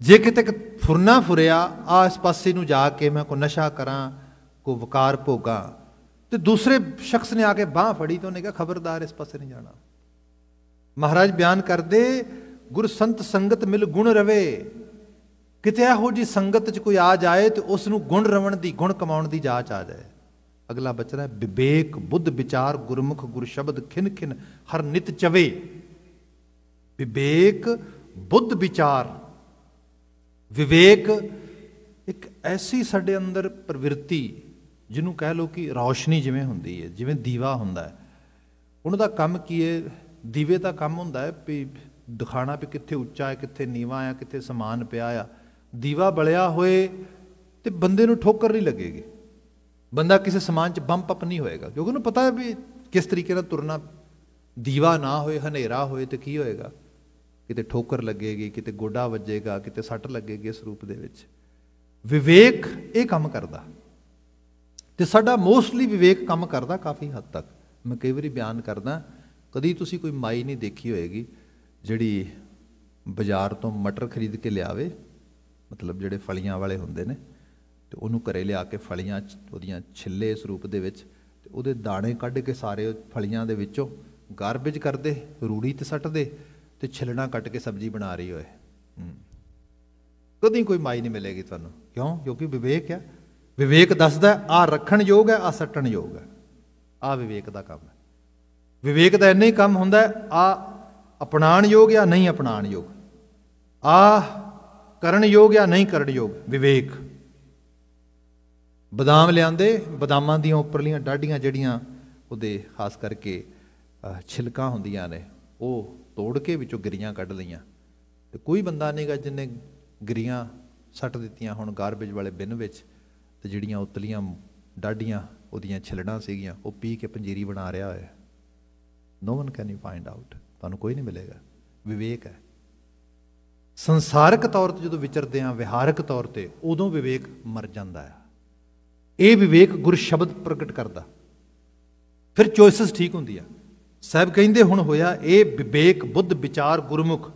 ਜੇ ਕਿਤੇ ਫੁਰਨਾ ਫੁਰਿਆ ਆਸ ਪਾਸੇ ਨੂੰ ਜਾ ਕੇ ਮੈਂ ਕੋ ਨਸ਼ਾ ਕਰਾਂ ਕੋ ਵਕਾਰ ਭੋਗਾ ਤੇ ਦੂਸਰੇ ਸ਼ਖਸ ਨੇ ਆ ਕੇ ਬਾਹ ਫੜੀ ਤੇ ਉਹਨੇ ਕਿਹਾ ਖਬਰਦਾਰ ਇਸ ਪਾਸੇ ਨਹੀਂ ਜਾਣਾ ਮਹਾਰਾਜ ਬਿਆਨ ਕਰਦੇ ਗੁਰ ਸੰਤ ਸੰਗਤ ਮਿਲ ਗੁਣ ਰਵੇ ਕਿਤੇ ਇਹੋ ਜੀ ਸੰਗਤ 'ਚ ਕੋਈ ਆ ਜਾਏ ਤੇ ਉਸ ਨੂੰ ਗੁਣ ਰਵਣ ਦੀ ਗੁਣ ਕਮਾਉਣ ਦੀ ਜਾਚ ਆ ਜਾਏ ਅਗਲਾ ਹੈ ਵਿਵੇਕ ਬੁੱਧ ਵਿਚਾਰ ਗੁਰਮੁਖ ਗੁਰ ਸ਼ਬਦ ਖਿਨ ਖਿਨ ਹਰ ਨਿਤ ਚਵੇ ਵਿਵੇਕ ਬੁੱਧ ਵਿਚਾਰ ਵਿਵੇਕ ਇੱਕ ਐਸੀ ਸਾਡੇ ਅੰਦਰ ਪ੍ਰਵਿਰਤੀ ਜਿਹਨੂੰ ਕਹਿ ਲੋ ਕਿ ਰੌਸ਼ਨੀ ਜਿਵੇਂ ਹੁੰਦੀ ਹੈ ਜਿਵੇਂ ਦੀਵਾ ਹੁੰਦਾ ਹੈ ਉਹਨਾਂ ਦਾ ਕੰਮ ਕੀ ਹੈ ਦੀਵੇ ਦਾ ਕੰਮ ਹੁੰਦਾ ਹੈ ਵੀ ਦਿਖਾਣਾ ਵੀ ਕਿੱਥੇ ਉੱਚਾ ਹੈ ਕਿੱਥੇ ਨੀਵਾ ਹੈ ਕਿੱਥੇ ਸਮਾਨ ਪਿਆ ਆ ਦੀਵਾ ਬਲਿਆ ਹੋਏ ਤੇ ਬੰਦੇ ਨੂੰ ਠੋਕਰ ਨਹੀਂ ਲੱਗੇਗੀ ਬੰਦਾ ਕਿਸੇ ਸਮਾਨ 'ਚ ਬੰਪ ਅਪ ਨਹੀਂ ਹੋਏਗਾ ਕਿਉਂਕਿ ਉਹਨੂੰ ਪਤਾ ਹੈ ਵੀ ਕਿਸ ਤਰੀਕੇ ਨਾਲ ਤੁਰਨਾ ਦੀਵਾ ਨਾ ਹੋਏ ਹਨੇਰਾ ਹੋਏ ਤੇ ਕੀ ਹੋਏਗਾ ਕਿਤੇ ਠੋਕਰ ਲੱਗੇਗੀ ਕਿਤੇ ਗੋਡਾ ਵੱਜੇਗਾ ਕਿਤੇ ਸੱਟ ਲੱਗੇਗੀ ਇਸ ਰੂਪ ਦੇ ਵਿੱਚ ਵਿਵੇਕ ਇਹ ਕੰਮ ਕਰਦਾ ਤੇ ਸਾਡਾ ਮੋਸਟਲੀ ਵਿਵੇਕ ਕੰਮ ਕਰਦਾ ਕਾਫੀ ਹੱਦ ਤੱਕ ਮੈਂ ਕਈ ਵਾਰੀ ਬਿਆਨ ਕਰਦਾ ਕਦੀ ਤੁਸੀਂ ਕੋਈ ਮਾਈ ਨਹੀਂ ਦੇਖੀ ਹੋਏਗੀ ਜਿਹੜੀ ਬਾਜ਼ਾਰ ਤੋਂ ਮਟਰ ਖਰੀਦ ਕੇ ਲਿਆਵੇ ਮਤਲਬ ਜਿਹੜੇ ਫਲੀਆਂ ਵਾਲੇ ਹੁੰਦੇ ਨੇ ਤੇ ਉਹਨੂੰ ਘਰੇ ਲਿਆ ਕੇ ਫਲੀਆਂ ਉਹਦੀਆਂ ਛਿੱਲੇ ਸਰੂਪ ਦੇ ਵਿੱਚ ਤੇ ਉਹਦੇ ਦਾਣੇ ਕੱਢ ਕੇ ਸਾਰੇ ਫਲੀਆਂ ਦੇ ਵਿੱਚੋਂ ਗਾਰਬੇਜ ਕਰਦੇ ਰੂੜੀ ਤੇ ਸੱਟਦੇ ਤੇ ਛਿਲਣਾ ਕੱਟ ਕੇ ਸਬਜ਼ੀ ਬਣਾ ਰਹੀ ਹੋਏ ਕਦੀ ਕੋਈ ਮਾਈ ਨਹੀਂ ਮਿਲੇਗੀ ਤੁਹਾਨੂੰ ਕਿਉਂ ਕਿਉਂਕਿ ਵਿਵੇਕ ਹੈ ਵਿਵੇਕ ਦੱਸਦਾ ਆ ਰੱਖਣ ਯੋਗ ਹੈ ਆ ਸੱਟਣ ਯੋਗ ਹੈ ਆ ਵਿਵੇਕ ਦਾ ਕੰਮ ਹੈ ਵਿਵੇਕ ਦਾ ਇੰਨਾ ਹੀ ਕੰਮ ਹੁੰਦਾ ਆ ਅਪਣਾਣ ਯੋਗ ਜਾਂ ਨਹੀਂ ਅਪਣਾਣ ਯੋਗ ਆ ਕਰਨ ਯੋਗ ਜਾਂ ਨਹੀਂ ਕਰਨ ਯੋਗ ਵਿਵੇਕ ਬਦਾਮ ਲਿਆਂਦੇ ਬਦਾਮਾਂ ਦੀਆਂ ਉੱਪਰਲੀਆਂ ਡਾਢੀਆਂ ਜਿਹੜੀਆਂ ਉਹਦੇ ਖਾਸ ਕਰਕੇ ਛਿਲਕਾਂ ਹੁੰਦੀਆਂ ਨੇ ਉਹ ਤੋੜ ਕੇ ਵਿੱਚੋਂ ਗਿਰੀਆਂ ਕੱਢ ਲਈਆਂ ਤੇ ਕੋਈ ਬੰਦਾ ਨਹੀਂਗਾ ਜਿੰਨੇ ਗਿਰੀਆਂ ਸੱਟ ਦਿੱਤੀਆਂ ਹੁਣ ਗਾਰਬੇਜ ਵਾਲੇ ਬਿਨ ਵਿੱਚ ਤੇ ਜਿਹੜੀਆਂ ਉਤਲੀਆਂ ਡਾਢੀਆਂ ਉਹਦੀਆਂ ਛਿਲੜਾਂ ਸੀਗੀਆਂ ਉਹ ਪੀ ਕੇ ਪੰਜੀਰੀ ਬਣਾ ਰਿਹਾ ਹੋਇਆ no one can you find out ਤੁਹਾਨੂੰ ਕੋਈ ਨਹੀਂ ਮਿਲੇਗਾ ਵਿਵੇਕ ਹੈ ਸੰਸਾਰਕ ਤੌਰ ਤੇ ਜਦੋਂ ਵਿਚਰਦੇ ਆ ਵਿਹਾਰਕ ਤੌਰ ਤੇ ਉਦੋਂ ਵਿਵੇਕ ਮਰ ਜਾਂਦਾ ਹੈ ਇਹ ਵਿਵੇਕ ਗੁਰ ਸ਼ਬਦ ਪ੍ਰਗਟ ਕਰਦਾ ਫਿਰ ਚੋਇਸਸ ਠੀਕ ਹੁੰਦੀ ਆ ਸਾਬ ਕਹਿੰਦੇ ਹੁਣ ਹੋਇਆ ਇਹ ਵਿਵੇਕ ਬੁੱਧ ਵਿਚਾਰ ਗੁਰਮੁਖ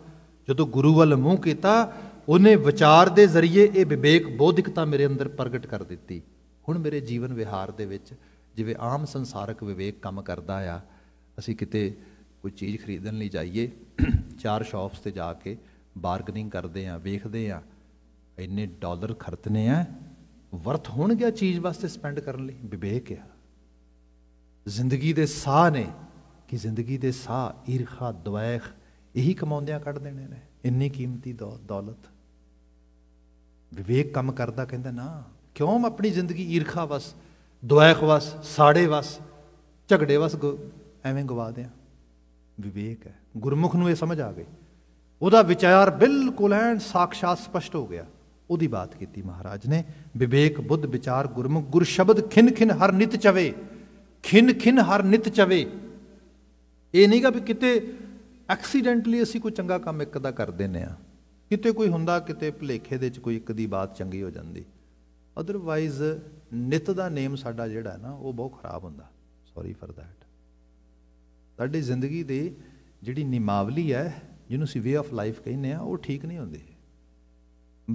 ਜਦੋਂ ਗੁਰੂ ਵੱਲ ਮੂੰਹ ਕੀਤਾ ਉਹਨੇ ਵਿਚਾਰ ਦੇ ਜ਼ਰੀਏ ਇਹ ਵਿਵੇਕ ਬੋਧਿਕਤਾ ਮੇਰੇ ਅੰਦਰ ਪ੍ਰਗਟ ਕਰ ਦਿੱਤੀ ਹੁਣ ਮੇਰੇ ਜੀਵਨ ਵਿਹਾਰ ਦੇ ਵਿੱਚ ਜਿਵੇਂ ਆਮ ਸੰਸਾਰਕ ਵਿਵੇਕ ਕੰਮ ਕਰਦਾ ਆ ਅਸੀਂ ਕਿਤੇ ਕੋਈ ਚੀਜ਼ ਖਰੀਦਣ ਲਈ ਜਾਈਏ ਚਾਰ ਸ਼ਾਪਸ ਤੇ ਜਾ ਕੇ ਬਾਰਗਨਿੰਗ ਕਰਦੇ ਆ ਵੇਖਦੇ ਆ ਇੰਨੇ ਡਾਲਰ ਖਰਚਨੇ ਆ ਵਰਥ ਹੋਣ ਗਿਆ ਚੀਜ਼ ਵਾਸਤੇ ਸਪੈਂਡ ਕਰਨ ਲਈ ਵਿਵੇਕ ਆ ਜ਼ਿੰਦਗੀ ਦੇ ਸਾਹ ਨੇ ਕਿ ਜ਼ਿੰਦਗੀ ਦੇ ਸਾਹ ਈਰਖਾ ਦਵੈਖ ਇਹੀ ਕਮਾਉਂਦਿਆਂ ਕੱਢ ਦੇਣੇ ਨੇ ਇੰਨੀ ਕੀਮਤੀ ਦੌਲਤ ਵਿਵੇਕ ਕੰਮ ਕਰਦਾ ਕਹਿੰਦਾ ਨਾ ਕਿਉਂ ਮੈਂ ਆਪਣੀ ਜ਼ਿੰਦਗੀ ਈਰਖਾ ਵਸ ਦਵੈਖ ਵਸ ਸਾੜੇ ਵਸ ਝਗੜੇ ਵਸ ਐਵੇਂ ਗਵਾ ਦਿਆਂ ਵਿਵੇਕ ਹੈ ਗੁਰਮੁਖ ਨੂੰ ਇਹ ਸਮਝ ਆ ਗਈ ਉਹਦਾ ਵਿਚਾਰ ਬਿਲਕੁਲ ਐਨ ਸਾਖਸ਼ਾਤ ਸਪਸ਼ਟ ਹੋ ਗਿਆ ਉਹਦੀ ਬਾਤ ਕੀਤੀ ਮਹਾਰਾਜ ਨੇ ਵਿਵੇਕ ਬੁੱਧ ਵਿਚਾਰ ਗੁਰਮੁਖ ਗੁਰ ਸ਼ਬਦ ਖਿਨ ਖਿਨ ਹਰ ਨਿਤ ਚਵੇ ਖਿਨ ਖਿਨ ਹਰ ਨਿਤ ਚਵੇ ਇਹ ਨਹੀਂ ਕਿ ਕਿਤੇ ਐਕਸੀਡੈਂਟਲੀ ਅਸੀਂ ਕੋਈ ਚੰਗਾ ਕੰਮ ਇੱਕ ਦਾ ਕਰ ਦਿੰਨੇ ਆ ਕਿਤੇ ਕੋਈ ਹੁੰਦਾ ਕਿਤੇ ਭਲੇਖੇ ਦੇ ਵਿੱਚ ਕੋਈ ਇੱਕ ਦੀ ਬਾਤ ਚੰਗੀ ਹੋ ਜਾਂਦੀ ਅਦਰਵਾਈਜ਼ ਨਿਤ ਦਾ ਨੇਮ ਸਾਡਾ ਜਿਹੜਾ ਨਾ ਉਹ ਬਹੁਤ ਖਰਾਬ ਹੁੰਦਾ ਸੌਰੀ ਫॉर ਦੈਟ ਸਾਡੀ ਜ਼ਿੰਦਗੀ ਦੀ ਜਿਹੜੀ ਨਿਮਾਵਲੀ ਹੈ ਜਿਹਨੂੰ ਸੀ ਵੇ ਆਫ ਲਾਈਫ ਕਹਿੰਦੇ ਆ ਉਹ ਠੀਕ ਨਹੀਂ ਹੁੰਦੇ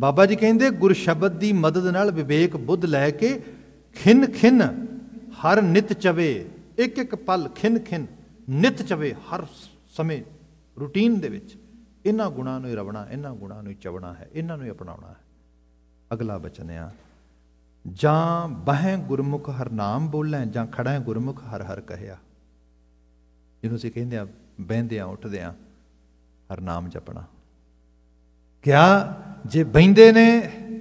ਬਾਬਾ ਜੀ ਕਹਿੰਦੇ ਗੁਰ ਸ਼ਬਦ ਦੀ ਮਦਦ ਨਾਲ ਵਿਵੇਕ ਬੁੱਧ ਲੈ ਕੇ ਖਿੰਨ ਖਿੰਨ ਹਰ ਨਿਤ ਚਵੇ ਇੱਕ ਇੱਕ ਪਲ ਖਿੰਨ ਖਿੰਨ ਨਿਤ ਚਵੇ ਹਰ ਸਮੇਂ ਰੁਟੀਨ ਦੇ ਵਿੱਚ ਇਹਨਾਂ ਗੁਣਾਂ ਨੂੰ ਰਵਣਾ ਇਹਨਾਂ ਗੁਣਾਂ ਨੂੰ ਚਵਣਾ ਹੈ ਇਹਨਾਂ ਨੂੰ ਅਪਣਾਉਣਾ ਹੈ ਅਗਲਾ ਬਚਨ ਆ ਜਾਂ ਬਹਿ ਗੁਰਮੁਖ ਹਰ ਨਾਮ ਬੋਲੇ ਜਾਂ ਖੜਾ ਗੁਰਮੁਖ ਹਰ ਹਰ ਕਹਿਆ ਜਿਹਨੂੰ ਸੀ ਕਹਿੰਦੇ ਆ ਬਹਿੰਦੇ ਆ ਉੱਠਦੇ ਆ ਹਰ ਨਾਮ ਜਪਣਾ ਕਿਆ ਜੇ ਬੈੰਦੇ ਨੇ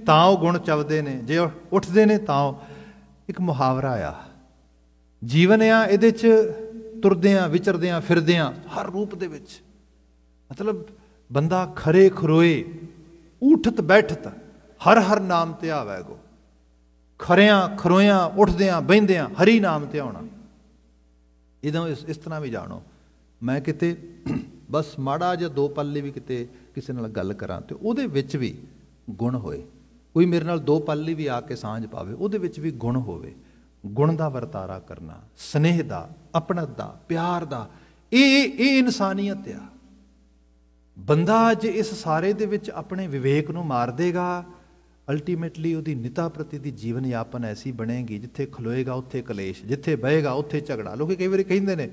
ਤਾਂ ਉਹ ਗੁਣ ਚੱਲਦੇ ਨੇ ਜੇ ਉੱਠਦੇ ਨੇ ਤਾਂ ਇੱਕ ਮੁਹਾਵਰਾ ਆ ਜੀਵਨ ਆ ਇਹਦੇ 'ਚ ਤੁਰਦੇ ਆ ਵਿਚਰਦੇ ਆ ਫਿਰਦੇ ਆ ਹਰ ਰੂਪ ਦੇ ਵਿੱਚ ਮਤਲਬ ਬੰਦਾ ਖਰੇ ਖਰੋਏ ਉਠਤ ਬੈਠਤ ਹਰ ਹਰ ਨਾਮ ਤੇ ਆਵੇ ਗੋ ਖਰਿਆਂ ਖਰੋਇਆਂ ਉੱਠਦਿਆਂ ਆ ਹਰੀ ਨਾਮ ਤੇ ਆਉਣਾ ਇਦੋਂ ਇਸ ਤਰ੍ਹਾਂ ਵੀ ਜਾਣੋ ਮੈਂ ਕਿਤੇ ਬਸ ਮਾੜਾ ਜਿਹਾ ਦੋ ਪੱਲੇ ਵੀ ਕਿਤੇ ਕਿਸੇ ਨਾਲ ਗੱਲ ਕਰਾਂ ਤੇ ਉਹਦੇ ਵਿੱਚ ਵੀ ਗੁਣ ਹੋਏ ਕੋਈ ਮੇਰੇ ਨਾਲ ਦੋ ਪੱਲੇ ਵੀ ਆ ਕੇ ਸਾਂਝ ਪਾਵੇ ਉਹਦੇ ਵਿੱਚ ਵੀ ਗੁਣ ਹੋਵੇ ਗੁਣ ਦਾ ਵਰਤਾਰਾ ਕਰਨਾ ਸਨੇਹ ਦਾ ਆਪਣਤ ਦਾ ਪਿਆਰ ਦਾ ਇਹ ਇਹ ਇਨਸਾਨੀਅਤ ਆ ਬੰਦਾ ਜੇ ਇਸ ਸਾਰੇ ਦੇ ਵਿੱਚ ਆਪਣੇ ਵਿਵੇਕ ਨੂੰ ਮਾਰ ਦੇਗਾ ਅਲਟੀਮੇਟਲੀ ਉਹਦੀ ਨਿਤਾ ਪ੍ਰਤੀ ਦੀ ਜੀਵਨ ਯਾਪਨ ਐਸੀ ਬਣੇਗੀ ਜਿੱਥੇ ਖਲੋਏਗਾ ਉੱਥੇ ਕਲੇਸ਼ ਜਿੱਥੇ ਬਹੇਗਾ ਉੱਥੇ ਝਗੜਾ ਲੋਕੀ ਕਈ ਵਾਰੀ ਕਹਿੰਦੇ ਨੇ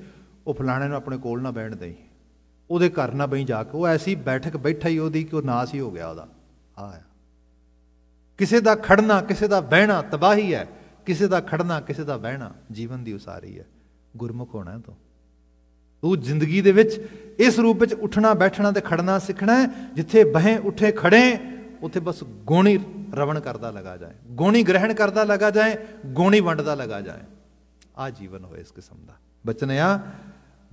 ਉਹ ਫਲਾਣੇ ਨੂੰ ਆਪਣੇ ਕੋਲ ਨਾ ਬੈਣ ਦੇਈ ਉਹਦੇ ਘਰ ਨਾ ਬਈ ਜਾ ਕੇ ਉਹ ਐਸੀ ਬੈਠਕ ਬੈਠਾ ਹੀ ਉਹਦੀ ਕਿ ਉਹ ਨਾਸ ਹੀ ਹੋ ਗਿਆ ਉਹਦਾ ਆ ਕਿਸੇ ਦਾ ਖੜਨਾ ਕਿਸੇ ਦਾ ਬਹਿਣਾ ਤਬਾਹੀ ਹੈ ਕਿਸੇ ਦਾ ਖੜਨਾ ਕਿਸੇ ਦਾ ਬਹਿਣਾ ਜੀਵਨ ਦੀ ਉਸਾਰੀ ਹੈ ਗੁਰਮੁਖ ਹੋਣਾ ਤੋਂ ਤੂੰ ਜ਼ਿੰਦਗੀ ਦੇ ਵਿੱਚ ਇਸ ਰੂਪ ਵਿੱਚ ਉੱਠਣਾ ਬੈਠਣਾ ਤੇ ਖੜਨਾ ਸਿੱਖਣਾ ਹੈ ਜਿੱਥੇ ਬਹੇ ਉੱਠੇ ਖੜੇ ਉੱਥੇ ਬਸ ਗੋਣੀ ਰਵਣ ਕਰਦਾ ਲਗਾ ਜਾਏ ਗੋਣੀ ਗ੍ਰਹਿਣ ਕਰਦਾ ਲਗਾ ਜਾਏ ਗੋਣੀ ਵੰਡਦਾ ਲਗਾ ਜਾਏ ਆ ਜੀਵਨ ਹੋਏ ਇਸ ਕਿਸਮ ਦਾ ਬਚਨਿਆ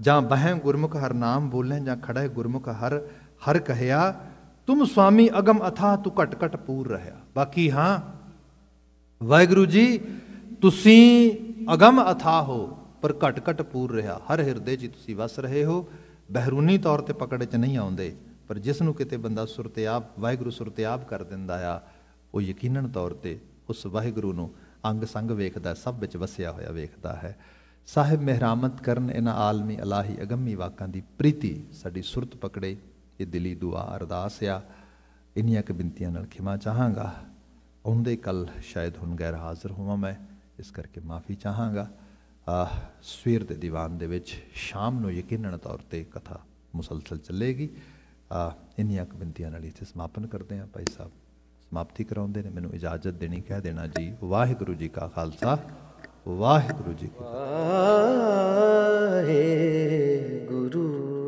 ਜਾਂ ਬਹਿ ਗੁਰਮੁਖ ਹਰ ਨਾਮ ਬੋਲੇ ਜਾਂ ਖੜਾ ਗੁਰਮੁਖ ਹਰ ਹਰ ਕਹਿਆ ਤੁਮ ਸੁਆਮੀ ਅਗਮ ਅਥਾ ਤੂੰ ਘਟ ਘਟ ਪੂਰ ਰਹਾ ਬਾਕੀ ਹਾਂ ਵਾਹਿਗੁਰੂ ਜੀ ਤੁਸੀਂ ਅਗਮ ਅਥਾ ਹੋ ਪਰ ਘਟ ਘਟ ਪੂਰ ਰਹਾ ਹਰ ਹਿਰਦੇ 'ਚ ਤੁਸੀਂ ਵਸ ਰਹੇ ਹੋ ਬਹਿਰੂਨੀ ਤੌਰ ਤੇ ਪਕੜ 'ਚ ਨਹੀਂ ਆਉਂਦੇ ਪਰ ਜਿਸ ਨੂੰ ਕਿਤੇ ਬੰਦਾ ਸੁਰਤਿਆਬ ਵਾਹਿਗੁਰੂ ਸੁਰਤਿਆਬ ਕਰ ਦਿੰਦਾ ਆ ਉਹ ਯਕੀਨਨ ਤੌਰ ਤੇ ਉਸ ਵਾਹਿਗੁਰੂ ਨੂੰ ਅੰਗ ਸੰਗ ਵੇਖਦਾ ਸਭ ਵਿੱਚ ਵਸਿਆ ਹੋਇਆ ਵੇਖਦਾ ਹੈ ਸਾਹਿਬ ਮਹਿਰਾਮਤ ਕਰਨ ਇਹਨਾਂ ਆਲਮੀ ਅਲਾਹੀ ਅਗੰਮੀ ਵਾਕਾਂ ਦੀ ਪ੍ਰੀਤੀ ਸਾਡੀ ਸੁਰਤ ਪਕੜੇ ਇਹ ਦਿਲੀ ਦੁਆ ਅਰਦਾਸ ਆ ਇਨੀਆਂ ਕ ਬਿੰਤੀਆਂ ਨਾਲ ਖਿਮਾ ਚਾਹਾਂਗਾ ਆਉਂਦੇ ਕੱਲ ਸ਼ਾਇਦ ਹੁਣ ਗੈਰ ਹਾਜ਼ਰ ਹੋਵਾਂ ਮੈਂ ਇਸ ਕਰਕੇ ਮਾਫੀ ਚਾਹਾਂਗਾ ਆ ਸਵੇਰ ਦੇ ਦੀਵਾਨ ਦੇ ਵਿੱਚ ਸ਼ਾਮ ਨੂੰ ਯਕੀਨਨ ਤੌਰ ਤੇ ਕਥਾ ਮੁਸਲਸਲ ਚੱਲੇਗੀ ਆ ਇਨੀਆਂ ਕ ਬਿੰਤੀਆਂ ਨਾਲ ਇੱਥੇ ਸਮਾਪਨ ਕਰਦੇ ਹਾਂ ਭਾਈ ਸਾਹਿਬ ਸਮਾਪਤੀ ਕਰਾਉਂਦੇ ਨੇ ਮੈਨੂੰ ਇਜਾਜ਼ਤ ਦੇਣੀ ਕਹਿ ਦੇਣਾ ਜੀ ਵਾਹਿਗੁਰੂ ਜੀ ਕਾ ਖਾਲਸਾ ਵਾਹਿਗੁਰੂ ਜੀ ਕੀ ਫਤਿਹ ਵਾਹਿਗੁਰੂ